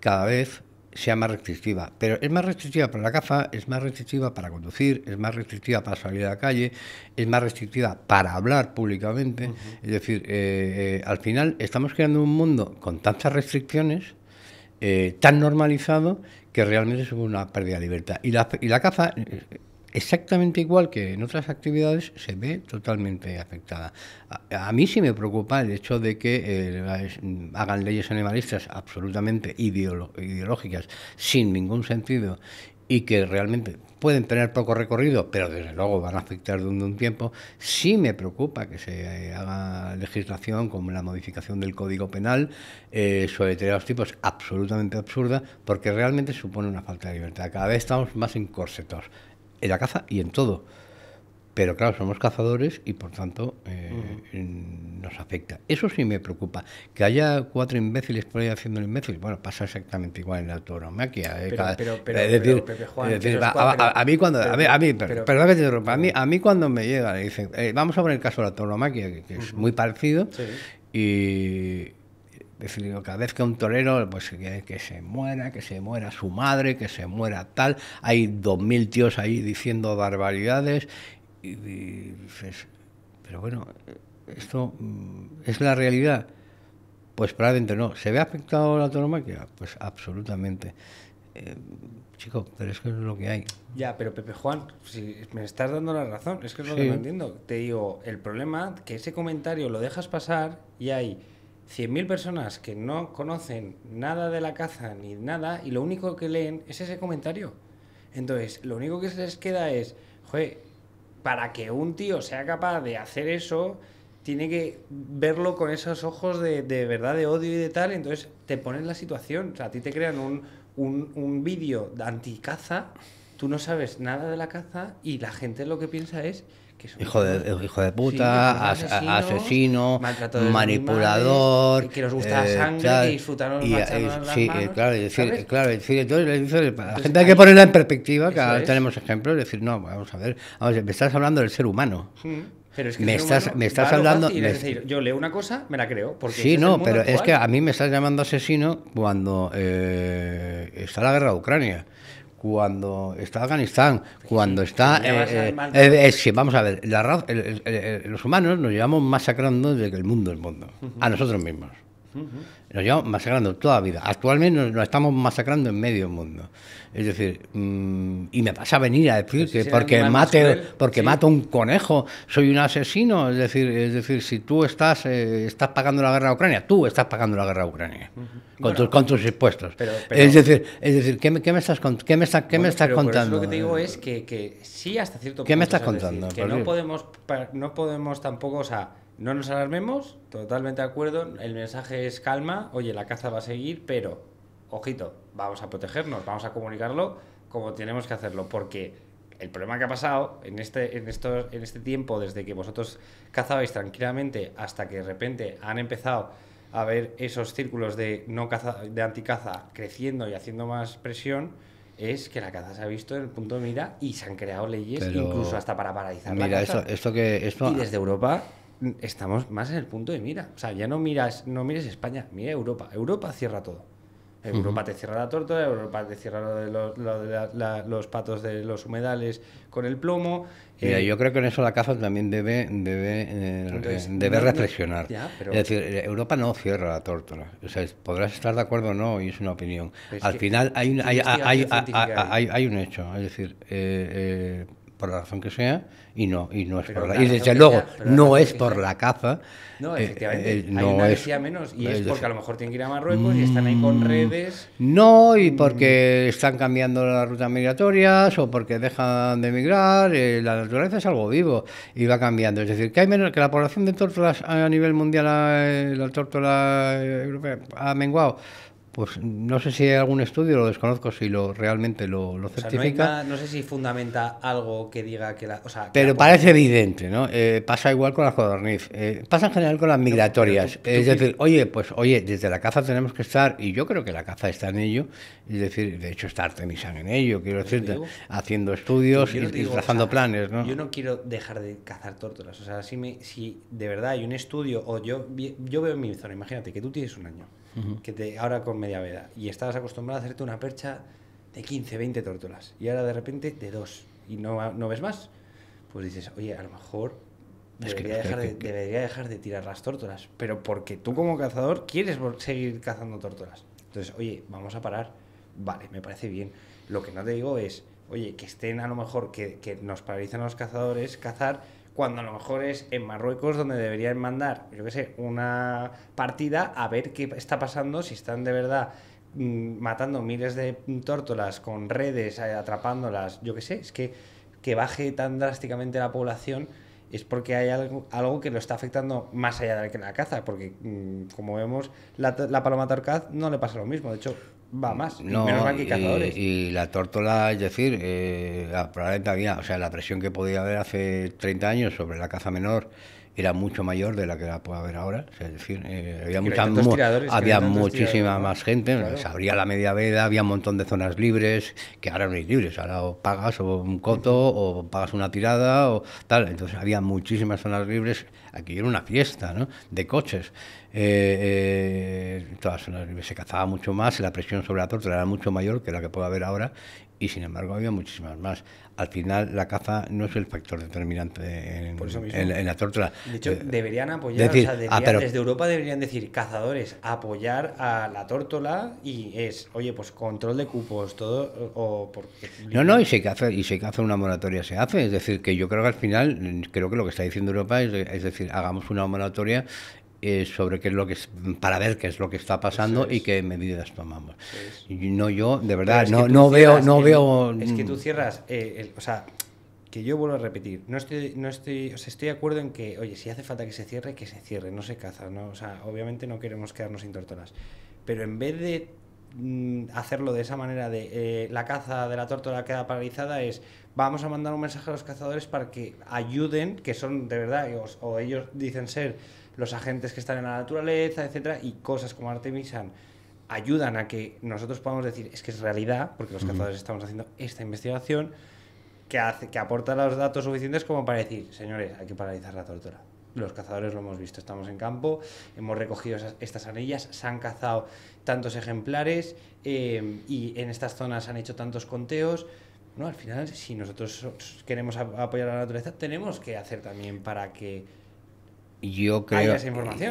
cada vez sea más restrictiva. Pero es más restrictiva para la caza, es más restrictiva para conducir, es más restrictiva para salir a la calle, es más restrictiva para hablar públicamente. Es decir, eh, eh, al final estamos creando un mundo con tantas restricciones, tan normalizado, que realmente es una pérdida de libertad. Y la, y la caza exactamente igual que en otras actividades, se ve totalmente afectada. A, mí sí me preocupa el hecho de que eh, hagan leyes animalistas absolutamente ideológicas, sin ningún sentido, y que realmente pueden tener poco recorrido, pero desde luego van a afectar de un tiempo. Sí me preocupa que se eh, haga legislación como la modificación del Código Penal eh, sobre determinados tipos absolutamente absurda, porque realmente supone una falta de libertad. Cada vez estamos más encorsetados en la caza y en todo. Pero claro, somos cazadores y por tanto eh, nos afecta. Eso sí me preocupa. Que haya cuatro imbéciles por ahí haciendo imbécil, bueno, pasa exactamente igual en la autonomía. A mí cuando, pero, a mí, a mí pero, a mí, cuando me llegan y dicen, eh, vamos a poner el caso de la autonomía, que, es muy parecido, y decir, cada vez que un torero, pues que, se muera, que se muera su madre, que se muera tal, hay dos mil tíos ahí diciendo barbaridades, y, pero bueno, esto mm, es la realidad. Pues probablemente no. ¿Se ve afectado la que Pues absolutamente. Eh, chico, pero es que es lo que hay. Ya, pero Pepe Juan, si me estás dando la razón, es que es lo que no entiendo. Te digo, el problema, que ese comentario lo dejas pasar y hay 100.000 personas que no conocen nada de la caza ni nada y lo único que leen es ese comentario. Entonces, lo único que se les queda es, joder, para que un tío sea capaz de hacer eso, tiene que verlo con esos ojos de, verdad, de odio y de tal, entonces te ponen la situación, o sea, a ti te crean un, un, un vídeo anticaza, tú no sabes nada de la caza y la gente lo que piensa es hijo de, hijo de puta, asesino, manipulador. que nos gusta eh, sangre, que disfrutaron y, las sí, claro, es decir, decir, entonces, la gente hay que ponerla en perspectiva, que ahora tenemos ejemplos, decir, no, vamos a ver, vamos me estás hablando del ser humano. Mm, pero es que me estás, me estás hablando. yo leo una cosa, me la creo. Porque sí, no, pero es que a mí me estás llamando asesino cuando eh, está la guerra de Ucrania cuando está Afganistán, cuando está... Eh, eh, eh, vamos a ver, los humanos nos llevamos masacrando desde que el mundo es mundo, a nosotros mismos. Nos llevamos masacrando toda la vida. Actualmente nos, estamos masacrando en medio mundo. Es decir, mm, y me vas a venir a decir que porque, porque mato un conejo, soy un asesino. Es decir, es decir si tú estás, eh, estás pagando la guerra a Ucrania, tú estás pagando la guerra a Ucrania con, tus, con impuestos. es decir, es decir ¿qué, me, estás, qué me me contando? lo que te digo es que, sí, hasta cierto punto. ¿Qué me estás contando? que no podemos, no podemos tampoco, no nos alarmemos, totalmente de acuerdo, el mensaje es calma, oye, la caza va a seguir, pero, ojito, vamos a protegernos, vamos a comunicarlo como tenemos que hacerlo, porque el problema que ha pasado en este, en estos, en este tiempo, desde que vosotros cazabais tranquilamente hasta que de repente han empezado a ver esos círculos de, no caza, de anticaza creciendo y haciendo más presión, es que la caza se ha visto en el punto de mira y se han creado leyes incluso hasta para paralizar mira, la caza. Esto, que esto y desde Europa estamos más en el punto de mira. O sea, ya no miras, no mires España, mira Europa. Europa cierra todo. Europa te cierra la tórtola, Europa te cierra lo de los, patos de los humedales con el plomo. Eh, yo creo que en eso la casa también debe, debe, eh, reflexionar. Es decir, eh, Europa no cierra la tórtola. O sea, podrás estar de acuerdo o no, y es una opinión. Al final hay, un hecho. Es decir, por la razón que sea, y no, y no es por la, y desde luego no es por la caza. No, eh, efectivamente, eh, no hay es, menos, y es, porque a lo mejor tienen que ir a Marruecos y están ahí con mm, redes. No, y mm. porque están cambiando las rutas migratorias o porque dejan de emigrar, eh, la naturaleza es algo vivo y va cambiando. Es decir, que hay menos, que la población de tórtolas a nivel mundial, la, la tórtola europea, ha menguado pues no sé si hay algún estudio, lo desconozco si lo realmente lo, certifica. no, sé si fundamenta algo que diga que la. pero parece evidente, ¿no? Eh, pasa igual con las codorniz. Eh, pasa en general con las migratorias. es decir, oye, pues oye, desde la caza tenemos que estar, y yo creo que la caza está en ello, es decir, de hecho está Artemisan en ello, quiero decir, haciendo estudios y, trazando planes, ¿no? Yo no quiero dejar de cazar tórtolas. O sea, si, me, si de verdad hay un estudio, o yo, yo veo en mi zona, imagínate que tú tienes un año que te, ahora con media veda, y estabas acostumbrado a hacerte una percha de 15, 20 tórtolas, y ahora de repente de dos, y no, no ves más, pues dices, oye, a lo mejor debería, dejar, de, debería dejar de tirar las tórtolas, pero porque tú como cazador quieres seguir cazando tórtolas. Entonces, oye, vamos a parar, vale, me parece bien. Lo que no te digo es, oye, que estén a lo mejor, que, que nos paralizan a los cazadores cazar cuando a lo mejor es en Marruecos donde deberían mandar, yo qué sé, una partida a ver qué está pasando, si están de verdad mm, matando miles de tórtolas con redes, eh, atrapándolas, yo qué sé, es que que baje tan drásticamente la población es porque hay algo, algo que lo está afectando más allá de la caza, porque mm, como vemos, la, la paloma torcaz no le pasa lo mismo, de hecho Va más. menos que cazadores. Y, la tórtola, es decir, eh, probablemente había, o sea, la presión que podía haber hace 30 años sobre la caza menor era mucho mayor de la que la puede haber ahora. decir, eh, había, muchísima más gente, se abría la media veda, había un montón de zonas libres, que ahora no hay libres, ahora pagas o un coto o pagas una tirada o tal. Entonces había muchísimas zonas libres, aquí era una fiesta ¿no? de coches. Eh, eh, todas las zonas libres se cazaba mucho más, la presión sobre la torta era mucho mayor que la que puede haber ahora y sin embargo había muchísimas más. Al final la caza no es el factor determinante en, en, la tórtola. De hecho, eh, deberían apoyar, ah, desde Europa deberían decir cazadores, apoyar a la tórtola y es, oye, pues control de cupos, todo, o No, no, y se hace y se una moratoria, se hace. Es decir, que yo creo que al final, creo que lo que está diciendo Europa es, es decir, hagamos una moratoria eh, sobre qué es lo que para ver qué es lo que está pasando y qué medidas tomamos. No yo, de verdad, no, veo, no veo. Es que tú cierras, eh, o sea, que yo vuelvo a repetir, no estoy, no estoy, estoy de acuerdo en que, oye, si hace falta que se cierre, que se cierre, no se caza, O sea, obviamente no queremos quedarnos sin tortolas. Pero en vez de mm, hacerlo de esa manera de eh, la caza de la tórtola queda paralizada es vamos a mandar un mensaje a los cazadores para que ayuden que son de verdad o ellos dicen ser los agentes que están en la naturaleza, etcétera, y cosas como Artemisan ayudan a que nosotros podamos decir es que es realidad, porque los cazadores estamos haciendo esta investigación que, hace, que aporta los datos suficientes como para decir, señores, hay que paralizar la tortura. Los cazadores lo hemos visto, estamos en campo, hemos recogido estas anillas, se han cazado tantos ejemplares eh, y en estas zonas han hecho tantos conteos. No, al final, si nosotros queremos apoyar a la naturaleza, tenemos que hacer también para que yo creo,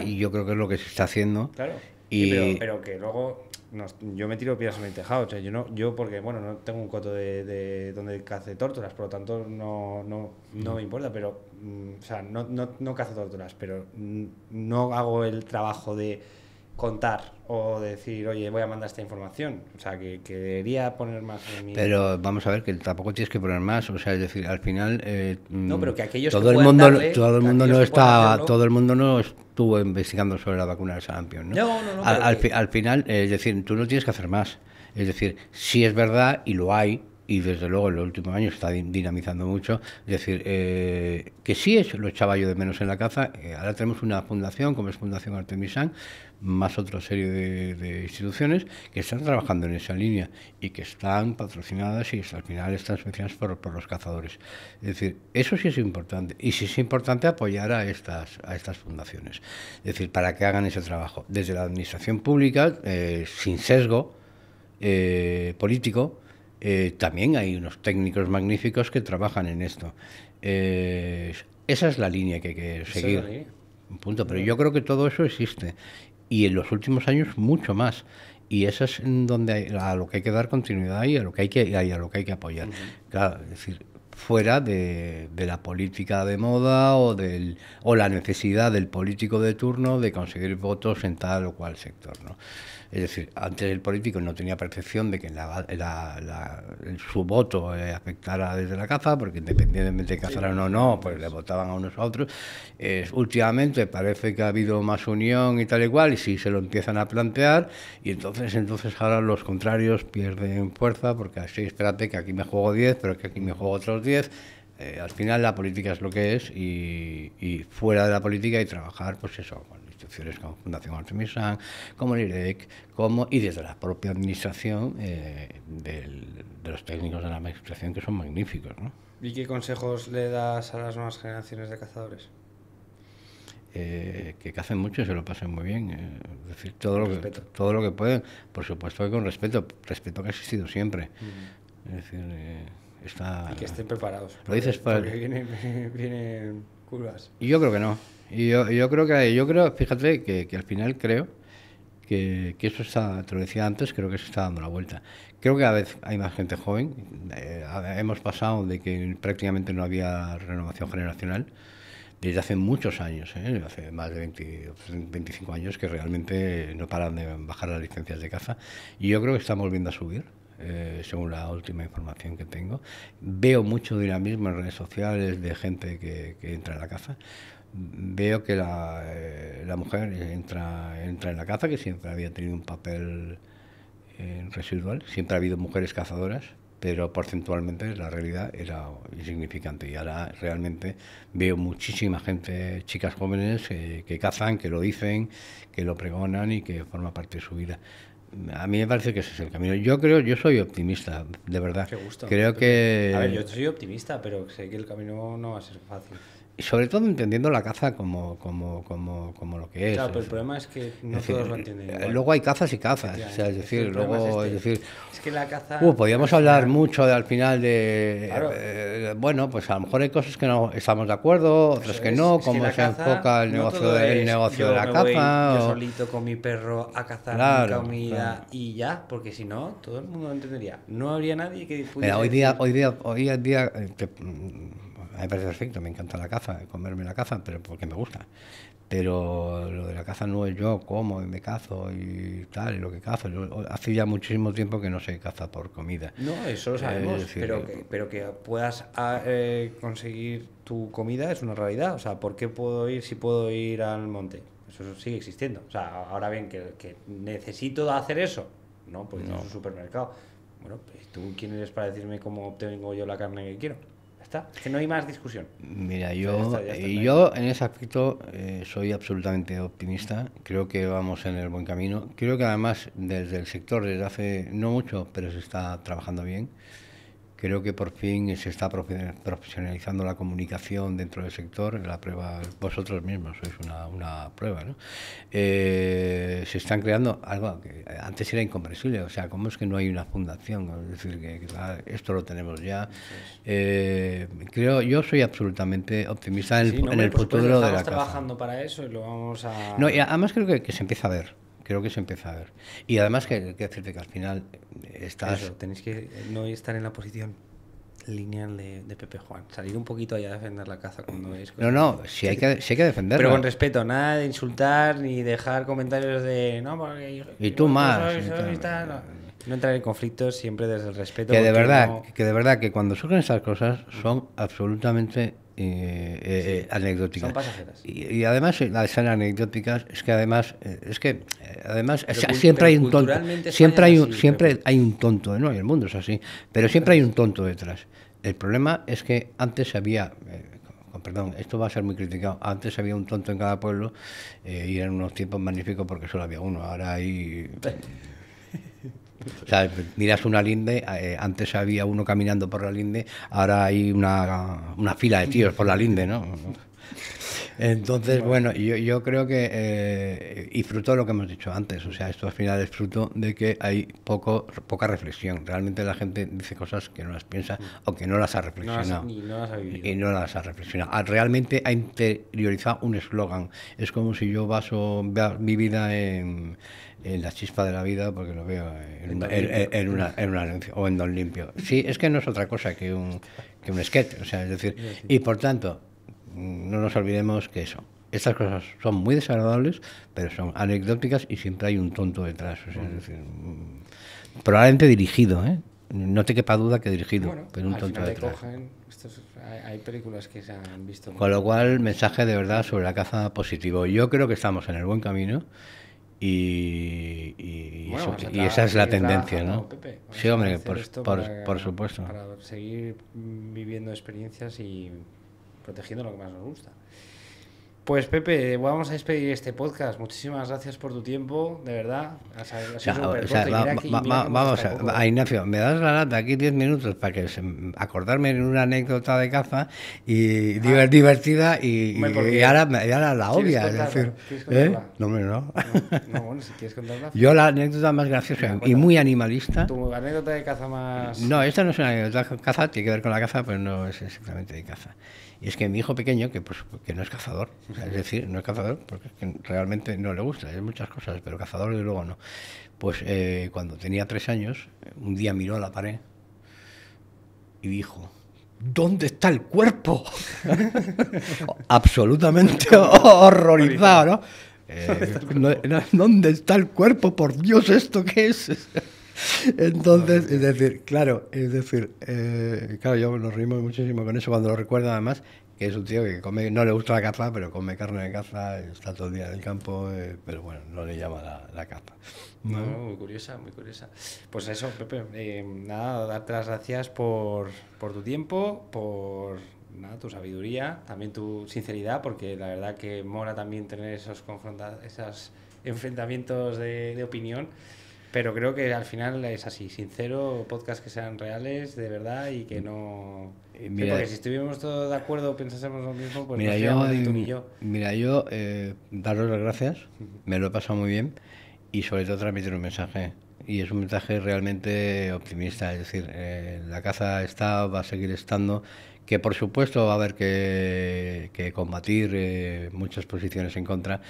Y yo creo que es lo que se está haciendo. Claro. pero, que luego yo me tiro piedras en el tejado. O sea, yo, no, yo porque, bueno, no tengo un coto de, de donde cace tórtolas, por lo tanto no, no, no me importa, pero, mm, o sea, no, no, no cazo pero mm, no hago el trabajo de contar o decir, oye, voy a mandar esta información. O sea, que, quería debería poner más en Pero vamos a ver, que tampoco tienes que poner más. O sea, es decir, al final... Eh, no, pero que aquellos todo el mundo, Todo el mundo no está... Todo el mundo no estuvo investigando sobre la vacuna del sarampión, ¿no? No, no, al, final, eh, es decir, tú no tienes que hacer más. Es decir, si es verdad y lo hay, y desde luego en los últimos años está dinamizando mucho. Es decir, eh, que sí es lo echaba de menos en la caza. ahora tenemos una fundación, como es Fundación Artemisán, más otra serie de, instituciones que están trabajando en esa línea y que están patrocinadas y al final están subvencionadas por, los cazadores. Es decir, eso sí es importante. Y sí es importante apoyar a estas, a estas fundaciones. Es decir, para que hagan ese trabajo. Desde la administración pública, eh, sin sesgo eh, político, eh, también hay unos técnicos magníficos que trabajan en esto. esa es la línea que hay que seguir. Un punto, pero yo creo que todo eso existe y en los últimos años mucho más. Y eso es donde a lo que hay que dar continuidad y a lo que hay que, a lo que, hay que apoyar. es decir, fuera de, la política de moda o, del, o la necesidad del político de turno de conseguir votos en tal o cual sector. ¿no? Es decir, antes el político no tenía percepción de que su voto eh, afectara desde la caza, porque independientemente de cazaran o no, pues, pues le votaban a unos a otros. últimamente parece que ha habido más unión y tal y cual, y sí se lo empiezan a plantear, y entonces, entonces ahora los contrarios pierden fuerza, porque así espérate que aquí me juego 10, pero que aquí me juego otros 10. Eh, al final la política es lo que es y, y, fuera de la política y trabajar, pues eso, como Fundación Altruisán, como el IREC, como, y desde la propia administración eh, de los técnicos de la administración que son magníficos. ¿no? ¿Y qué consejos le das a las nuevas generaciones de cazadores? Eh, que cacen mucho y se lo pasen muy bien. Eh, es decir, todo lo, que, todo lo que pueden, por supuesto que con respeto, respeto que ha existido siempre. decir, está... Y que estén preparados. Lo dices para... Porque vienen curvas. Y yo creo que no yo, creo que, yo creo, fíjate que, al final creo que, eso está, te lo decía antes, creo que se está dando la vuelta. Creo que a veces hay más gente joven, eh, hemos pasado de que prácticamente no había renovación generacional desde hace muchos años, ¿eh? hace más de 20, 25 años que realmente no paran de bajar las licencias de caza y yo creo que está volviendo a subir. Eh, según la última información que tengo. Veo mucho dinamismo en redes sociales de gente que, que entra a la caza veo que eh, la, mujer entra, entra en la caza, que siempre había tenido un papel eh, residual, siempre ha habido mujeres cazadoras, pero porcentualmente la realidad era insignificante y ahora realmente veo muchísima gente, chicas jóvenes, eh, que cazan, que lo dicen, que lo pregonan y que forma parte de su vida. A mí me parece que ese es el camino. Yo creo, yo soy optimista, de verdad. Creo que... yo soy optimista, pero sé que el camino no va a ser fácil sobre todo entendiendo la caza como, como, como, como lo que es. Claro, pero el problema es que no todos lo entienden. Eh, luego hay cazas y cazas. Este. es decir, luego, es, decir. Uh, podríamos hablar mucho al final de. Eh, eh, bueno, pues a lo mejor hay cosas que no estamos de acuerdo, otras que no, cómo se enfoca el negocio, del negocio de la caza. Yo solito con mi perro a cazar comida y ya, porque si no, todo el mundo lo entendería. No habría nadie que difundiera. Hoy día, hoy día, día, me parece perfecto, me encanta la caza, comerme la caza, pero porque me gusta. Pero lo de la caza no es yo como y me cazo y tal, lo que cazo. hace ya muchísimo tiempo que no se caza por comida. No, eso lo sabemos, pero, que, puedas ah, eh, conseguir tu comida es una realidad. O sea, ¿por qué puedo ir si puedo ir al monte? Eso sigue existiendo. O sea, ahora bien, que, necesito hacer eso. No, porque es un supermercado. Bueno, pues ¿tú quién eres para decirme cómo obtengo yo la carne que quiero? que no hay más discusión. Mira, yo, y yo en ese aspecto eh, soy absolutamente optimista, creo que vamos en el buen camino, creo que además desde el sector desde hace no mucho, pero se está trabajando bien. Creo que por fin se está profesionalizando la comunicación dentro del sector, la prueba, vosotros mismos sois una, prueba, ¿no? Eh, se están creando algo que antes era incomprensible, o sea, ¿cómo es que no hay una fundación? Es decir, que, ah, esto lo tenemos ya. Eh, creo, yo soy absolutamente optimista en, el futuro de la casa. Estamos trabajando para eso y lo vamos a... además creo que se empieza a ver creo que se empieza a ver. Y además, que, que decirte que al final eh, estás. tenéis que eh, no estar en la posición lineal de, Pepe Juan. Salir un poquito allá a defender la caza cuando mm. veis... No, no, si hay que, si defenderla. Pero con respeto, nada de insultar ni dejar comentarios de. No, porque y tú más. no. entrar en conflictos siempre desde el respeto. Que de verdad, que de verdad que cuando surgen esas cosas son absolutamente eh, eh, eh, anecdóticas. Y, y, además son anecdóticas, es que además, es que además siempre hay un tonto. siempre hay un, siempre hay un tonto, ¿no? el mundo es así. Pero siempre hay un tonto detrás. El problema es que antes había perdón, esto va a ser muy criticado. Antes había un tonto en cada pueblo y eran unos tiempos magníficos porque solo había uno. Ahora hay o sea, miras una linde, eh, antes había uno caminando por la linde, ahora hay una, una fila de tíos por la linde, ¿no? Entonces, bueno, yo, yo creo que, eh, y fruto de lo que hemos dicho antes, o sea, esto al final es fruto de que hay poco, poca reflexión. Realmente la gente dice cosas que no las piensa o que no las ha reflexionado. No, no las ha y no las ha reflexionado. Ah, realmente ha interiorizado un eslogan. Es como si yo baso mi vida en en La Chispa de la Vida, porque lo veo en, una, en, una, o en Don Limpio. Sí, es que no es otra cosa que un, que un sketch, o sea, es decir, y por tanto, mm, no nos olvidemos que eso, estas cosas son muy desagradables, pero son anecdóticas y siempre hay un tonto detrás. Mm, probablemente dirigido, ¿eh? No te quepa duda que dirigido, pero un tonto detrás. hay películas que se han visto. Con lo cual, mensaje de verdad sobre la caza positivo. Yo creo que estamos en el buen camino. Y, y, pues esa es la tendencia, ¿no? Sí, hombre, por, por, supuesto. Para seguir viviendo experiencias y protegiendo lo que más nos gusta. Pues Pepe, vamos a despedir este podcast. Muchísimas gracias por tu tiempo, de verdad. Vamos a, Ignacio, me das la lata aquí 10 minutos para que acordarme en una anécdota de caza y ah. divertida y, ahora, la obvia. ¿eh? No, no. no, bueno, si quieres Yo la anécdota más graciosa y muy animalista. ¿Tu anécdota de caza más.? No, esta no es una anécdota de caza, tiene que ver con la caza, pero no es exactamente de caza. Y es que mi hijo pequeño, que, pues, que no es cazador, es decir, no es cazador porque realmente no le gusta, hay muchas cosas, pero cazador de luego no. Pues eh, cuando tenía tres años, un día miró a la pared y dijo, ¿dónde está el cuerpo? Absolutamente horrorizado, eh, ¿no? ¿Dónde está el cuerpo? Por Dios, ¿esto qué es? Entonces, es decir, claro, es decir, eh, claro, yo nos reímos muchísimo con eso cuando lo recuerdo además, que es un tío que come, no le gusta la caza, pero come carne de caza, está todo el día en el campo, eh, pero bueno, no le llama la, la caza. ¿no? muy curiosa, muy curiosa. Pues eso, Pepe, eh, nada, darte las gracias por, por tu tiempo, por nada, tu sabiduría, también tu sinceridad, porque la verdad que mola también tener esos, esos enfrentamientos de, de opinión. Pero creo que al final es así, sincero, podcast que sean reales, de verdad, y que no... Eh, mira, porque si estuviéramos todos de acuerdo, pensásemos lo mismo, pues mira, yo, ni yo. Mira, yo eh, daros las gracias, me lo he pasado muy bien, y sobre todo transmitir un mensaje. Y es un mensaje realmente optimista, es decir, eh, la caza está, va a seguir estando, que por supuesto va a haber que, que combatir eh, muchas posiciones en contra,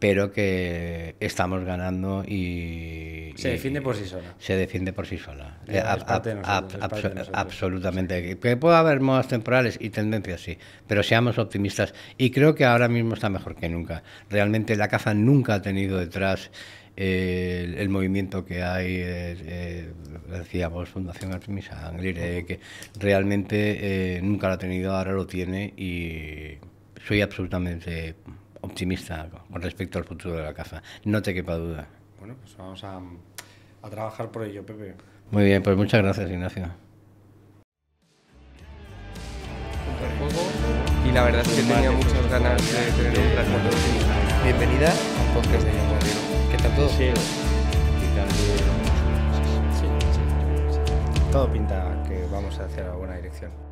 pero que estamos ganando y... Se defiende por sí sola. Se defiende por sí sola. absolutamente. Que pueda haber modas temporales y tendencias, sí, pero seamos optimistas. Y creo que ahora mismo está mejor que nunca. Realmente la caza nunca ha tenido detrás... Eh, el, movimiento que hay, decíamos, Fundación Artemisa eh, que realmente eh, nunca lo ha tenido, ahora lo tiene y soy absolutamente optimista con respecto al futuro de la caza, no te quepa duda. Bueno, pues vamos a, a trabajar por ello, Pepe. Muy bien, pues muchas gracias, Ignacio. y la verdad es que tenía muchas ganas de tener un trato Bienvenida a Podcast de ¿Qué tal todo? Sí, sí, sí, Todo pinta que vamos hacia la buena dirección.